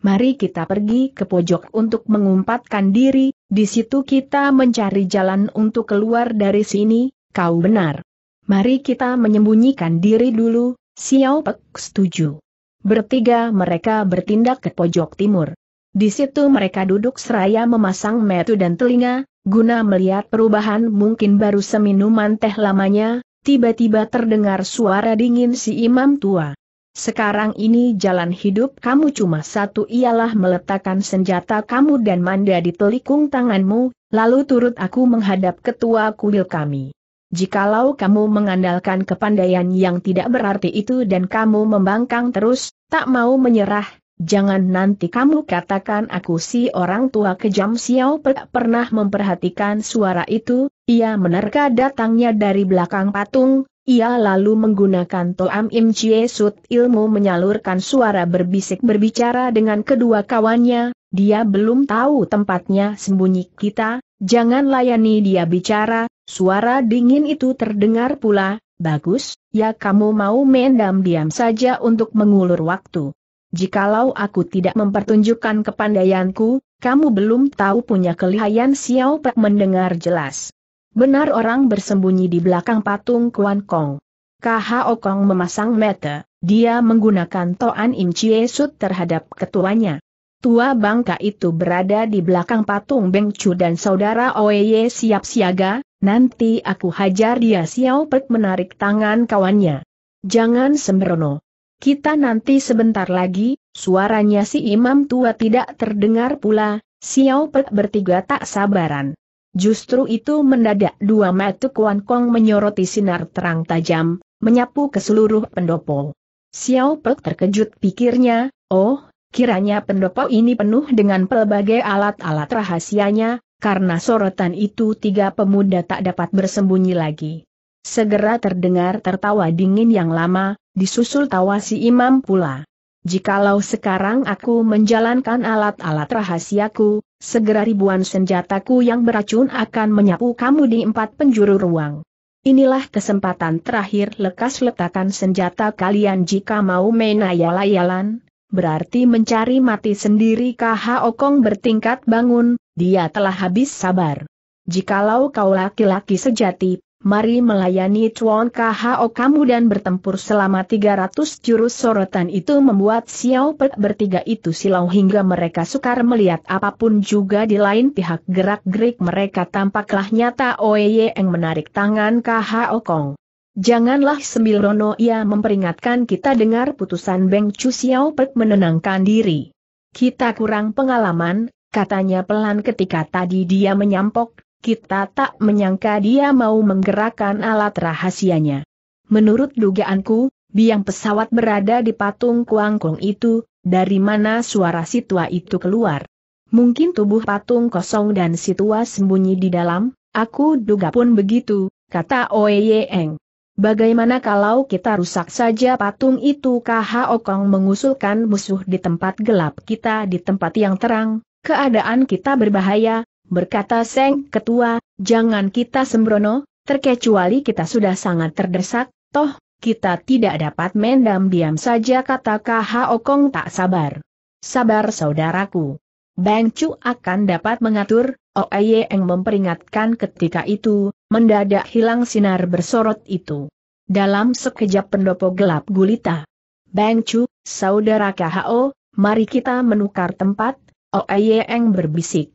Mari kita pergi ke pojok untuk mengumpatkan diri, di situ kita mencari jalan untuk keluar dari sini, kau benar. Mari kita menyembunyikan diri dulu, Xiao Pek setuju. Bertiga mereka bertindak ke pojok timur. Di situ mereka duduk seraya memasang metu dan telinga, guna melihat perubahan mungkin baru seminuman teh lamanya, tiba-tiba terdengar suara dingin si imam tua. Sekarang ini jalan hidup kamu cuma satu ialah meletakkan senjata kamu dan manda di telikung tanganmu, lalu turut aku menghadap ketua kuil kami. Jikalau kamu mengandalkan kepandaian yang tidak berarti itu dan kamu membangkang terus, tak mau menyerah, jangan nanti kamu katakan aku si orang tua kejam Xiao pernah memperhatikan suara itu, ia menerka datangnya dari belakang patung, ia lalu menggunakan Toam Im Chie Sut ilmu menyalurkan suara berbisik berbicara dengan kedua kawannya, dia belum tahu tempatnya sembunyi kita, jangan layani dia bicara, Suara dingin itu terdengar pula, bagus, ya kamu mau mendam diam saja untuk mengulur waktu. Jikalau aku tidak mempertunjukkan kepandaianku, kamu belum tahu punya kelihayan Xiao Pek mendengar jelas. Benar orang bersembunyi di belakang patung Kuan Kong. KHO Kong memasang mata, dia menggunakan Toan Im Chie Sut terhadap ketuanya. Tua bangka itu berada di belakang patung Beng Chu dan saudara oye siap siaga, Nanti aku hajar dia Xiao Pek menarik tangan kawannya. Jangan sembrono. Kita nanti sebentar lagi, suaranya si imam tua tidak terdengar pula, Xiao Pek bertiga tak sabaran. Justru itu mendadak dua mata Kuan Kong menyoroti sinar terang tajam, menyapu ke seluruh pendopo. Xiao Pek terkejut pikirnya, oh, kiranya pendopo ini penuh dengan pelbagai alat-alat rahasianya, karena sorotan itu tiga pemuda tak dapat bersembunyi lagi. Segera terdengar tertawa dingin yang lama, disusul tawa si imam pula. Jikalau sekarang aku menjalankan alat-alat rahasiaku, segera ribuan senjataku yang beracun akan menyapu kamu di empat penjuru ruang. Inilah kesempatan terakhir lekas letakkan senjata kalian jika mau main ayal-ayalan, berarti mencari mati sendiri KH Okong bertingkat bangun, dia telah habis sabar. Jikalau kau laki-laki sejati, mari melayani Chuan KHO kamu dan bertempur selama 300 jurus sorotan itu membuat Xiao Pei bertiga itu silau hingga mereka sukar melihat apapun juga di lain pihak gerak-gerik mereka tampaklah nyata Oye yang menarik tangan KHO Kong. Janganlah Rono ia memperingatkan kita dengar putusan Beng Chu Xiao Pei menenangkan diri. Kita kurang pengalaman, katanya pelan ketika tadi dia menyampok, kita tak menyangka dia mau menggerakkan alat rahasianya. Menurut dugaanku, biang pesawat berada di patung kuangkung itu, dari mana suara si itu keluar. Mungkin tubuh patung kosong dan si sembunyi di dalam, aku duga pun begitu, kata Oye Eng. Bagaimana kalau kita rusak saja patung itu Kah Okong mengusulkan musuh di tempat gelap kita di tempat yang terang, Keadaan kita berbahaya, berkata Seng Ketua, jangan kita sembrono, terkecuali kita sudah sangat terdesak, toh, kita tidak dapat mendam diam saja kata KH Okong tak sabar. Sabar saudaraku. Bang Chu akan dapat mengatur, oh Eng memperingatkan ketika itu, mendadak hilang sinar bersorot itu. Dalam sekejap pendopo gelap gulita. Bang Chu, saudara KHO, oh, mari kita menukar tempat, Oeyeng oh, berbisik.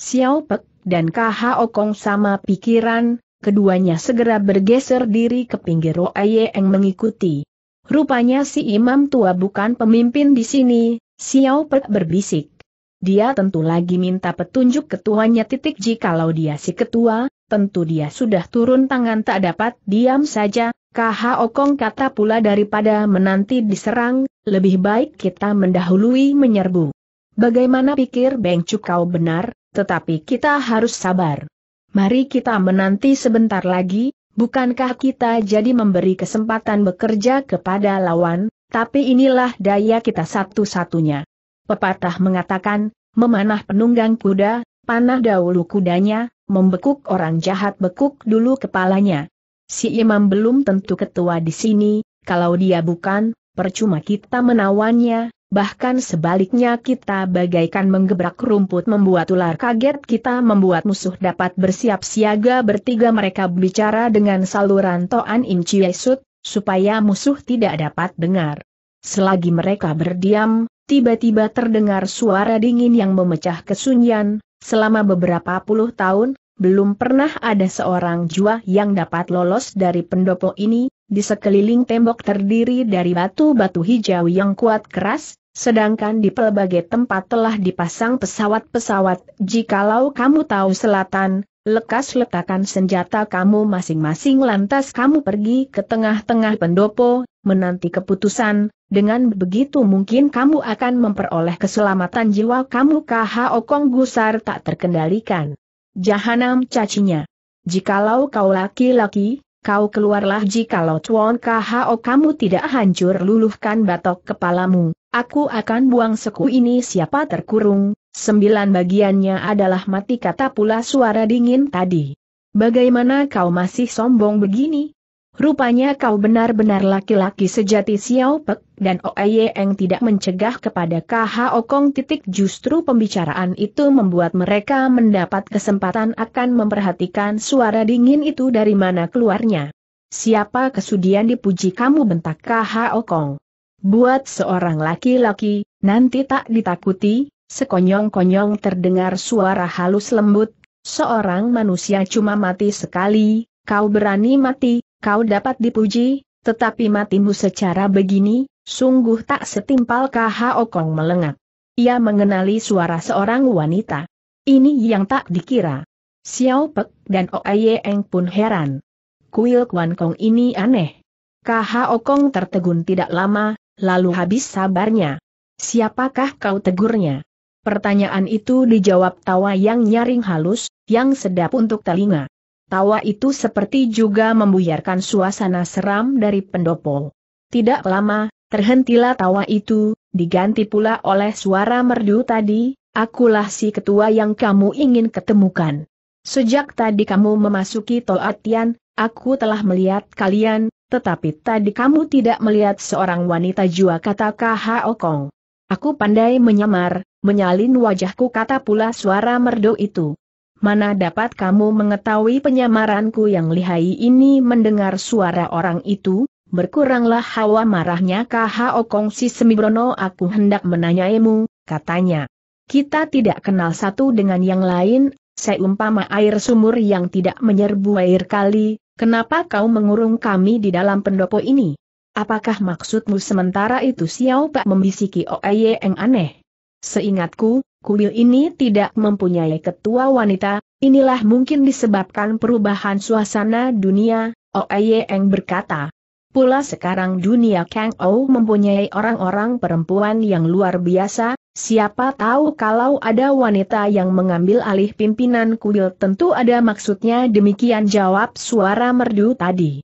Xiao Pek dan Khao Okong sama pikiran, keduanya segera bergeser diri ke pinggir Oeyeng mengikuti. Rupanya si imam tua bukan pemimpin di sini, Xiao Pek berbisik. Dia tentu lagi minta petunjuk ketuanya titik jikalau dia si ketua, tentu dia sudah turun tangan tak dapat diam saja, KH Okong kata pula daripada menanti diserang, lebih baik kita mendahului menyerbu. Bagaimana pikir Beng Cukau benar, tetapi kita harus sabar. Mari kita menanti sebentar lagi, bukankah kita jadi memberi kesempatan bekerja kepada lawan, tapi inilah daya kita satu-satunya. Pepatah mengatakan, memanah penunggang kuda, panah dahulu kudanya, membekuk orang jahat bekuk dulu kepalanya. Si imam belum tentu ketua di sini, kalau dia bukan, percuma kita menawannya, Bahkan sebaliknya kita bagaikan menggebrak rumput membuat ular kaget kita membuat musuh dapat bersiap siaga bertiga mereka berbicara dengan saluran Toan Im Chiesut, supaya musuh tidak dapat dengar. Selagi mereka berdiam, tiba-tiba terdengar suara dingin yang memecah kesunyian, selama beberapa puluh tahun, belum pernah ada seorang jua yang dapat lolos dari pendopo ini, di sekeliling tembok terdiri dari batu-batu hijau yang kuat keras, sedangkan di pelbagai tempat telah dipasang pesawat-pesawat. Jikalau kamu tahu selatan, lekas letakkan senjata kamu masing-masing lantas kamu pergi ke tengah-tengah pendopo, menanti keputusan, dengan begitu mungkin kamu akan memperoleh keselamatan jiwa kamu Kah, Okong Gusar tak terkendalikan. Jahanam cacinya. Jikalau kau laki-laki, kau keluarlah jikalau Chuan Kahao kamu tidak hancur luluhkan batok kepalamu, aku akan buang seku ini siapa terkurung, sembilan bagiannya adalah mati kata pula suara dingin tadi. Bagaimana kau masih sombong begini? Rupanya kau benar-benar laki-laki sejati Xiao Pek, dan Oe tidak mencegah kepada KH Okong titik justru pembicaraan itu membuat mereka mendapat kesempatan akan memperhatikan suara dingin itu dari mana keluarnya. Siapa kesudian dipuji kamu bentak KH Okong? Buat seorang laki-laki, nanti tak ditakuti, sekonyong-konyong terdengar suara halus lembut, seorang manusia cuma mati sekali, kau berani mati, kau dapat dipuji, tetapi matimu secara begini, sungguh tak setimpal KH Okong melengak. Ia mengenali suara seorang wanita. Ini yang tak dikira. Xiao Pek dan Oaye Eng pun heran. Kuil Kwan Kong ini aneh. KH Okong tertegun tidak lama, lalu habis sabarnya. Siapakah kau tegurnya? Pertanyaan itu dijawab tawa yang nyaring halus, yang sedap untuk telinga. Tawa itu seperti juga membuyarkan suasana seram dari pendopo. Tidak lama, terhentilah tawa itu, diganti pula oleh suara merdu tadi, akulah si ketua yang kamu ingin ketemukan. Sejak tadi kamu memasuki Toatian, aku telah melihat kalian, tetapi tadi kamu tidak melihat seorang wanita jua kata Kong. Aku pandai menyamar, menyalin wajahku kata pula suara merdu itu mana dapat kamu mengetahui penyamaranku yang lihai ini mendengar suara orang itu, berkuranglah hawa marahnya Okong Kongsi Semibrono aku hendak menanyaimu, katanya. Kita tidak kenal satu dengan yang lain, seumpama air sumur yang tidak menyerbu air kali, kenapa kau mengurung kami di dalam pendopo ini? Apakah maksudmu sementara itu Xiao Pak membisiki OAY yang aneh? Seingatku, kuil ini tidak mempunyai ketua wanita, inilah mungkin disebabkan perubahan suasana dunia, Oe berkata. Pula sekarang dunia Kang O mempunyai orang-orang perempuan yang luar biasa, siapa tahu kalau ada wanita yang mengambil alih pimpinan kuil tentu ada maksudnya demikian jawab suara merdu tadi.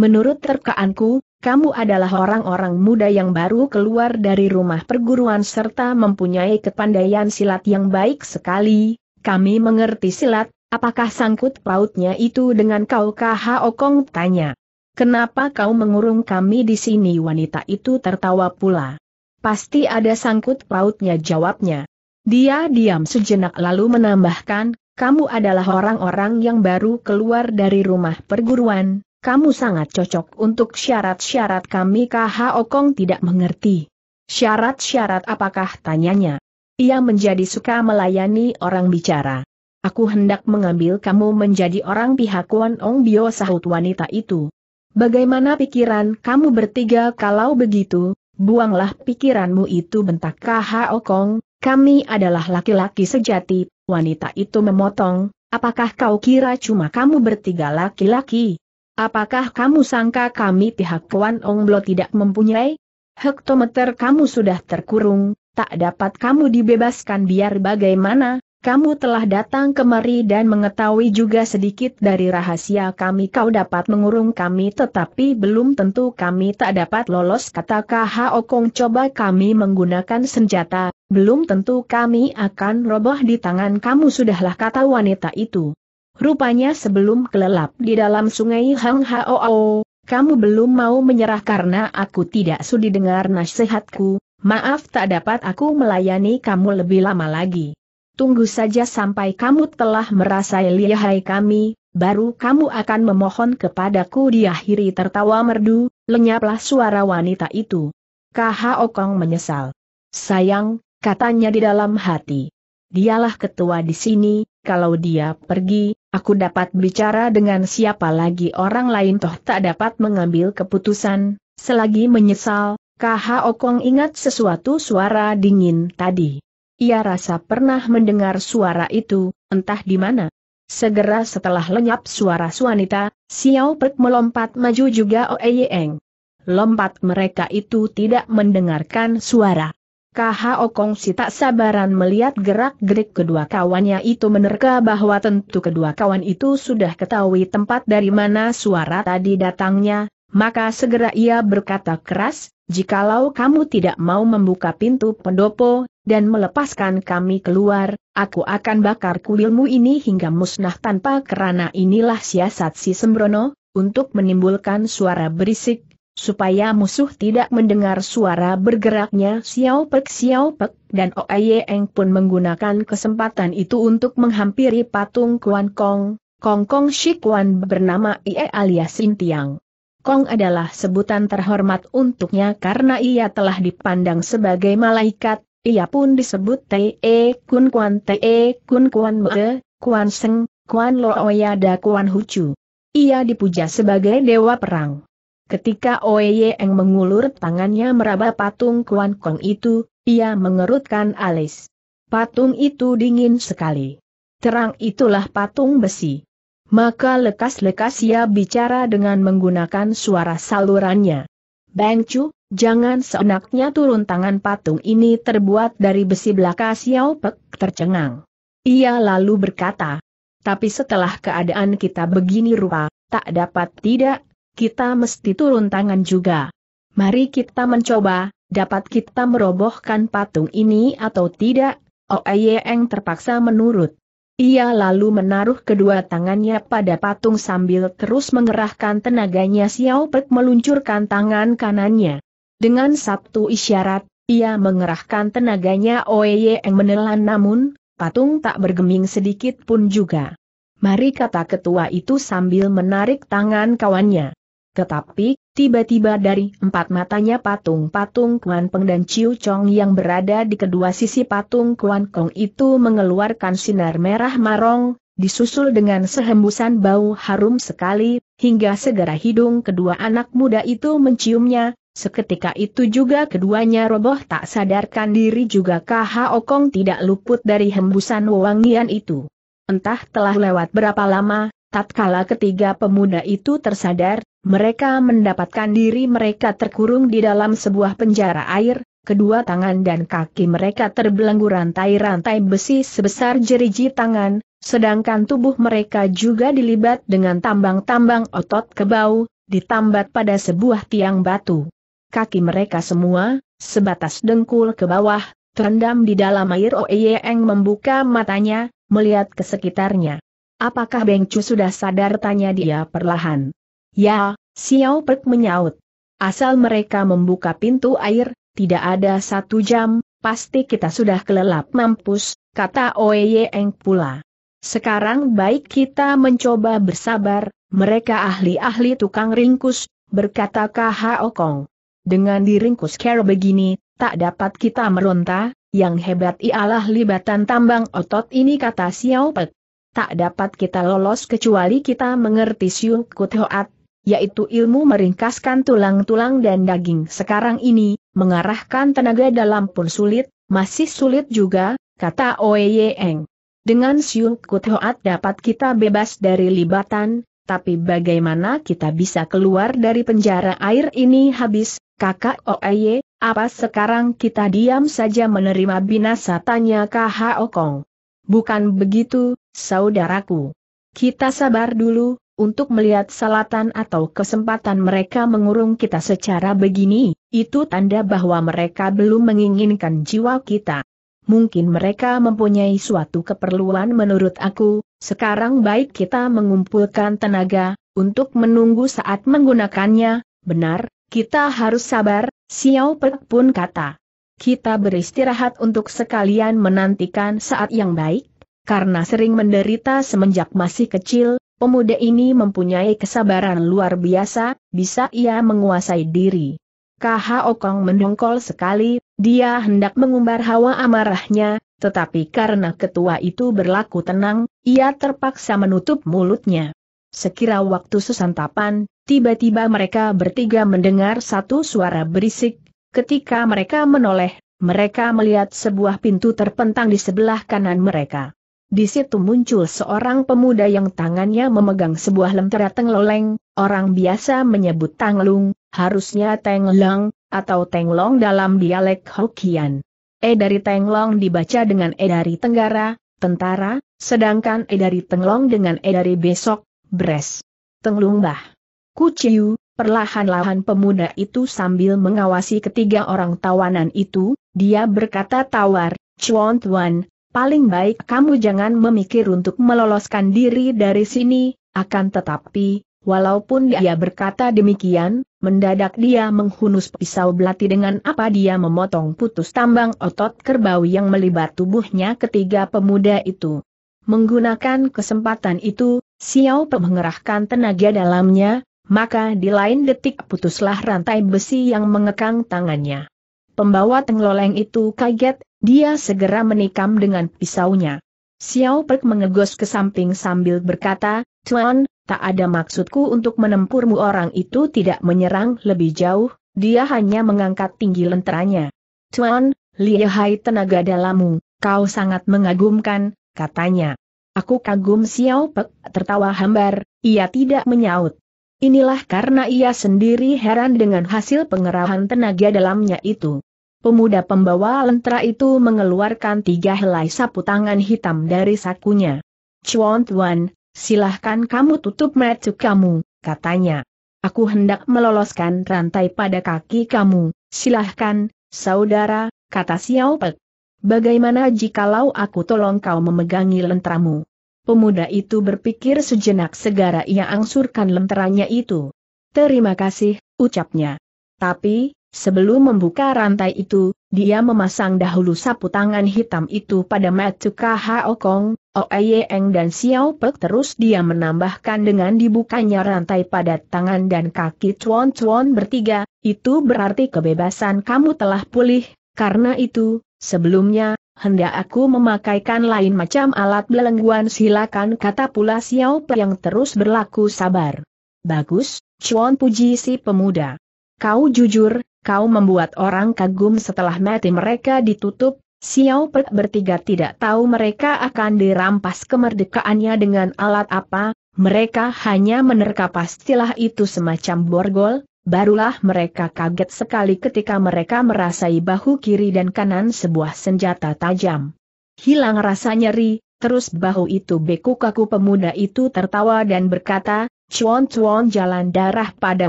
Menurut terkaanku, kamu adalah orang-orang muda yang baru keluar dari rumah perguruan serta mempunyai kepandaian silat yang baik sekali, kami mengerti silat, apakah sangkut pautnya itu dengan kau Kah Okong tanya. Kenapa kau mengurung kami di sini wanita itu tertawa pula. Pasti ada sangkut pautnya jawabnya. Dia diam sejenak lalu menambahkan, kamu adalah orang-orang yang baru keluar dari rumah perguruan, kamu sangat cocok untuk syarat-syarat kami KH Okong tidak mengerti. Syarat-syarat apakah tanyanya? Ia menjadi suka melayani orang bicara. Aku hendak mengambil kamu menjadi orang pihak Wan Ong Bio sahut wanita itu. Bagaimana pikiran kamu bertiga kalau begitu, buanglah pikiranmu itu bentak KH Okong, kami adalah laki-laki sejati, wanita itu memotong, apakah kau kira cuma kamu bertiga laki-laki? Apakah kamu sangka kami pihak Kuan Blo tidak mempunyai? Hektometer kamu sudah terkurung, tak dapat kamu dibebaskan biar bagaimana, kamu telah datang kemari dan mengetahui juga sedikit dari rahasia kami kau dapat mengurung kami tetapi belum tentu kami tak dapat lolos kata KHO Kong coba kami menggunakan senjata, belum tentu kami akan roboh di tangan kamu sudahlah kata wanita itu. Rupanya sebelum kelelap di dalam sungai Hang Hao, kamu belum mau menyerah karena aku tidak sudi dengar nasihatku, maaf tak dapat aku melayani kamu lebih lama lagi. Tunggu saja sampai kamu telah merasai lihai kami, baru kamu akan memohon kepadaku diakhiri tertawa merdu, lenyaplah suara wanita itu. Kaha Okong menyesal. Sayang, katanya di dalam hati. Dialah ketua di sini, kalau dia pergi, Aku dapat bicara dengan siapa lagi orang lain toh tak dapat mengambil keputusan, selagi menyesal, KH Okong ingat sesuatu suara dingin tadi. Ia rasa pernah mendengar suara itu, entah di mana. Segera setelah lenyap suara wanita, Xiao Pek melompat maju juga Oeyeng. Lompat mereka itu tidak mendengarkan suara. KHO si tak sabaran melihat gerak-gerik kedua kawannya itu menerka bahwa tentu kedua kawan itu sudah ketahui tempat dari mana suara tadi datangnya, maka segera ia berkata keras, jikalau kamu tidak mau membuka pintu pendopo, dan melepaskan kami keluar, aku akan bakar kuilmu ini hingga musnah tanpa kerana inilah siasat si Sembrono, untuk menimbulkan suara berisik, supaya musuh tidak mendengar suara bergeraknya Xiao Pek Xiao Pek, dan Oe Eng pun menggunakan kesempatan itu untuk menghampiri patung Kuan Kong, Kong Kong Shi Kuan bernama Ie alias Tiang. Kong adalah sebutan terhormat untuknya karena ia telah dipandang sebagai malaikat, ia pun disebut Te e Kun Kuan Te e Kun Kuan Me, Kuan Seng, Kuan Looya da Kuan Hucu. Ia dipuja sebagai dewa perang. Ketika Oeyeng mengulur tangannya meraba patung Kuan Kong itu, ia mengerutkan alis. Patung itu dingin sekali. Terang itulah patung besi. Maka lekas-lekas ia bicara dengan menggunakan suara salurannya. Bang Chu, jangan seenaknya turun tangan patung ini terbuat dari besi belaka Xiao Pek tercengang. Ia lalu berkata, tapi setelah keadaan kita begini rupa, tak dapat tidak kita mesti turun tangan juga. Mari kita mencoba, dapat kita merobohkan patung ini atau tidak? Oeyeng oh, terpaksa menurut. Ia lalu menaruh kedua tangannya pada patung sambil terus mengerahkan tenaganya Xiao Pek meluncurkan tangan kanannya. Dengan satu isyarat, ia mengerahkan tenaganya Oeye yang menelan namun, patung tak bergeming sedikit pun juga. Mari kata ketua itu sambil menarik tangan kawannya. Tetapi, tiba-tiba dari empat matanya patung-patung Kuan Peng dan Chiu Chong yang berada di kedua sisi patung Kuan Kong itu mengeluarkan sinar merah marong, disusul dengan sehembusan bau harum sekali, hingga segera hidung kedua anak muda itu menciumnya, Seketika itu juga keduanya roboh tak sadarkan diri juga KH Okong tidak luput dari hembusan wangian itu. Entah telah lewat berapa lama, Tatkala ketiga pemuda itu tersadar, mereka mendapatkan diri mereka terkurung di dalam sebuah penjara air, kedua tangan dan kaki mereka terbelenggu rantai-rantai besi sebesar jeriji tangan, sedangkan tubuh mereka juga dilibat dengan tambang-tambang otot kebau, ditambat pada sebuah tiang batu. Kaki mereka semua, sebatas dengkul ke bawah, terendam di dalam air Oeyeng membuka matanya, melihat ke sekitarnya. Apakah Beng Chu sudah sadar tanya dia perlahan. Ya, Xiao Pek menyaut. Asal mereka membuka pintu air, tidak ada satu jam, pasti kita sudah kelelap mampus, kata Oye Eng pula. Sekarang baik kita mencoba bersabar, mereka ahli-ahli tukang ringkus, berkata K.H.O. Kong. Dengan diringkus kera begini, tak dapat kita meronta, yang hebat ialah libatan tambang otot ini kata Xiao Pek tak dapat kita lolos kecuali kita mengerti siung Kuthoat, yaitu ilmu meringkaskan tulang-tulang dan daging sekarang ini, mengarahkan tenaga dalam pun sulit, masih sulit juga, kata Oye Eng. Dengan siung Kuthoat dapat kita bebas dari libatan, tapi bagaimana kita bisa keluar dari penjara air ini habis, kakak Oeye, apa sekarang kita diam saja menerima binasa tanya KHO Kong. Bukan begitu, saudaraku. Kita sabar dulu, untuk melihat salatan atau kesempatan mereka mengurung kita secara begini, itu tanda bahwa mereka belum menginginkan jiwa kita. Mungkin mereka mempunyai suatu keperluan menurut aku, sekarang baik kita mengumpulkan tenaga, untuk menunggu saat menggunakannya, benar, kita harus sabar, Xiao Pek pun kata. Kita beristirahat untuk sekalian menantikan saat yang baik, karena sering menderita semenjak masih kecil, pemuda ini mempunyai kesabaran luar biasa, bisa ia menguasai diri. Kaha Okong mendongkol sekali, dia hendak mengumbar hawa amarahnya, tetapi karena ketua itu berlaku tenang, ia terpaksa menutup mulutnya. Sekira waktu sesantapan, tiba-tiba mereka bertiga mendengar satu suara berisik, ketika mereka menoleh, mereka melihat sebuah pintu terpentang di sebelah kanan mereka. Di situ muncul seorang pemuda yang tangannya memegang sebuah lentera tengloleng, orang biasa menyebut tanglung, harusnya tenglong, atau tenglong dalam dialek Hokian. E dari tenglong dibaca dengan E dari tenggara, tentara, sedangkan E dari tenglong dengan E dari besok, bres. Tenglung bah. Kuciu, perlahan-lahan pemuda itu sambil mengawasi ketiga orang tawanan itu, dia berkata tawar, Chuan Tuan, paling baik kamu jangan memikir untuk meloloskan diri dari sini, akan tetapi, walaupun ya. dia berkata demikian, mendadak dia menghunus pisau belati dengan apa dia memotong putus tambang otot kerbau yang melibat tubuhnya ketiga pemuda itu. Menggunakan kesempatan itu, Xiao Pe mengerahkan tenaga dalamnya, maka di lain detik putuslah rantai besi yang mengekang tangannya. Pembawa tengloleng itu kaget, dia segera menikam dengan pisaunya. Xiao Pek mengegos ke samping sambil berkata, Tuan, tak ada maksudku untuk menempurmu. orang itu tidak menyerang lebih jauh, dia hanya mengangkat tinggi lenteranya. Tuan, lihai tenaga dalammu, kau sangat mengagumkan, katanya. Aku kagum Xiao Pek tertawa hambar, ia tidak menyaut. Inilah karena ia sendiri heran dengan hasil pengerahan tenaga dalamnya itu. Pemuda pembawa lentera itu mengeluarkan tiga helai sapu tangan hitam dari sakunya. Chuan Tuan, silahkan kamu tutup mata kamu, katanya. Aku hendak meloloskan rantai pada kaki kamu, silahkan, saudara, kata Xiao Pek. Bagaimana jikalau aku tolong kau memegangi lenteramu? Pemuda itu berpikir sejenak segera ia angsurkan lenteranya itu. Terima kasih, ucapnya. Tapi, Sebelum membuka rantai itu, dia memasang dahulu sapu tangan hitam itu pada Matsuka Haokong, Oeyeng dan Xiao Pek terus dia menambahkan dengan dibukanya rantai pada tangan dan kaki Chuan Chuan bertiga, itu berarti kebebasan kamu telah pulih, karena itu, sebelumnya, hendak aku memakaikan lain macam alat belengguan silakan kata pula Xiao Pek yang terus berlaku sabar. Bagus, Chuan puji si pemuda. Kau jujur, kau membuat orang kagum setelah mati mereka ditutup, Xiao Pe bertiga tidak tahu mereka akan dirampas kemerdekaannya dengan alat apa, mereka hanya menerka pastilah itu semacam borgol, barulah mereka kaget sekali ketika mereka merasai bahu kiri dan kanan sebuah senjata tajam. Hilang rasa nyeri, terus bahu itu beku kaku pemuda itu tertawa dan berkata, cuan-cuan jalan darah pada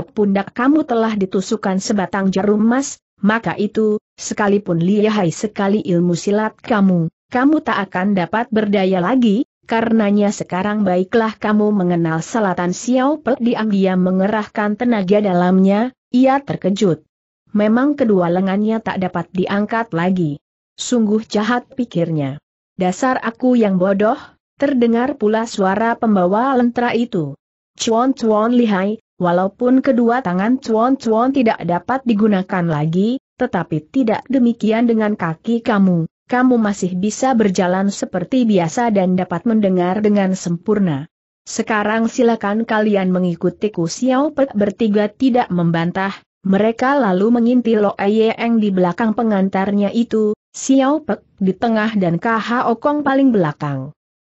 pundak kamu telah ditusukkan sebatang jarum emas, maka itu, sekalipun lihai sekali ilmu silat kamu, kamu tak akan dapat berdaya lagi, Karenanya sekarang baiklah kamu mengenal selatan Xiao Pe diam-diam mengerahkan tenaga dalamnya, ia terkejut. Memang kedua lengannya tak dapat diangkat lagi. Sungguh jahat pikirnya. Dasar aku yang bodoh, terdengar pula suara pembawa lentera itu. Chuan Chuan lihai, walaupun kedua tangan Chuan Chuan tidak dapat digunakan lagi, tetapi tidak demikian dengan kaki kamu, kamu masih bisa berjalan seperti biasa dan dapat mendengar dengan sempurna. Sekarang silakan kalian mengikutiku Xiao Pek bertiga tidak membantah, mereka lalu mengintil Lo Yeng di belakang pengantarnya itu, Xiao Pek di tengah dan KH Okong paling belakang.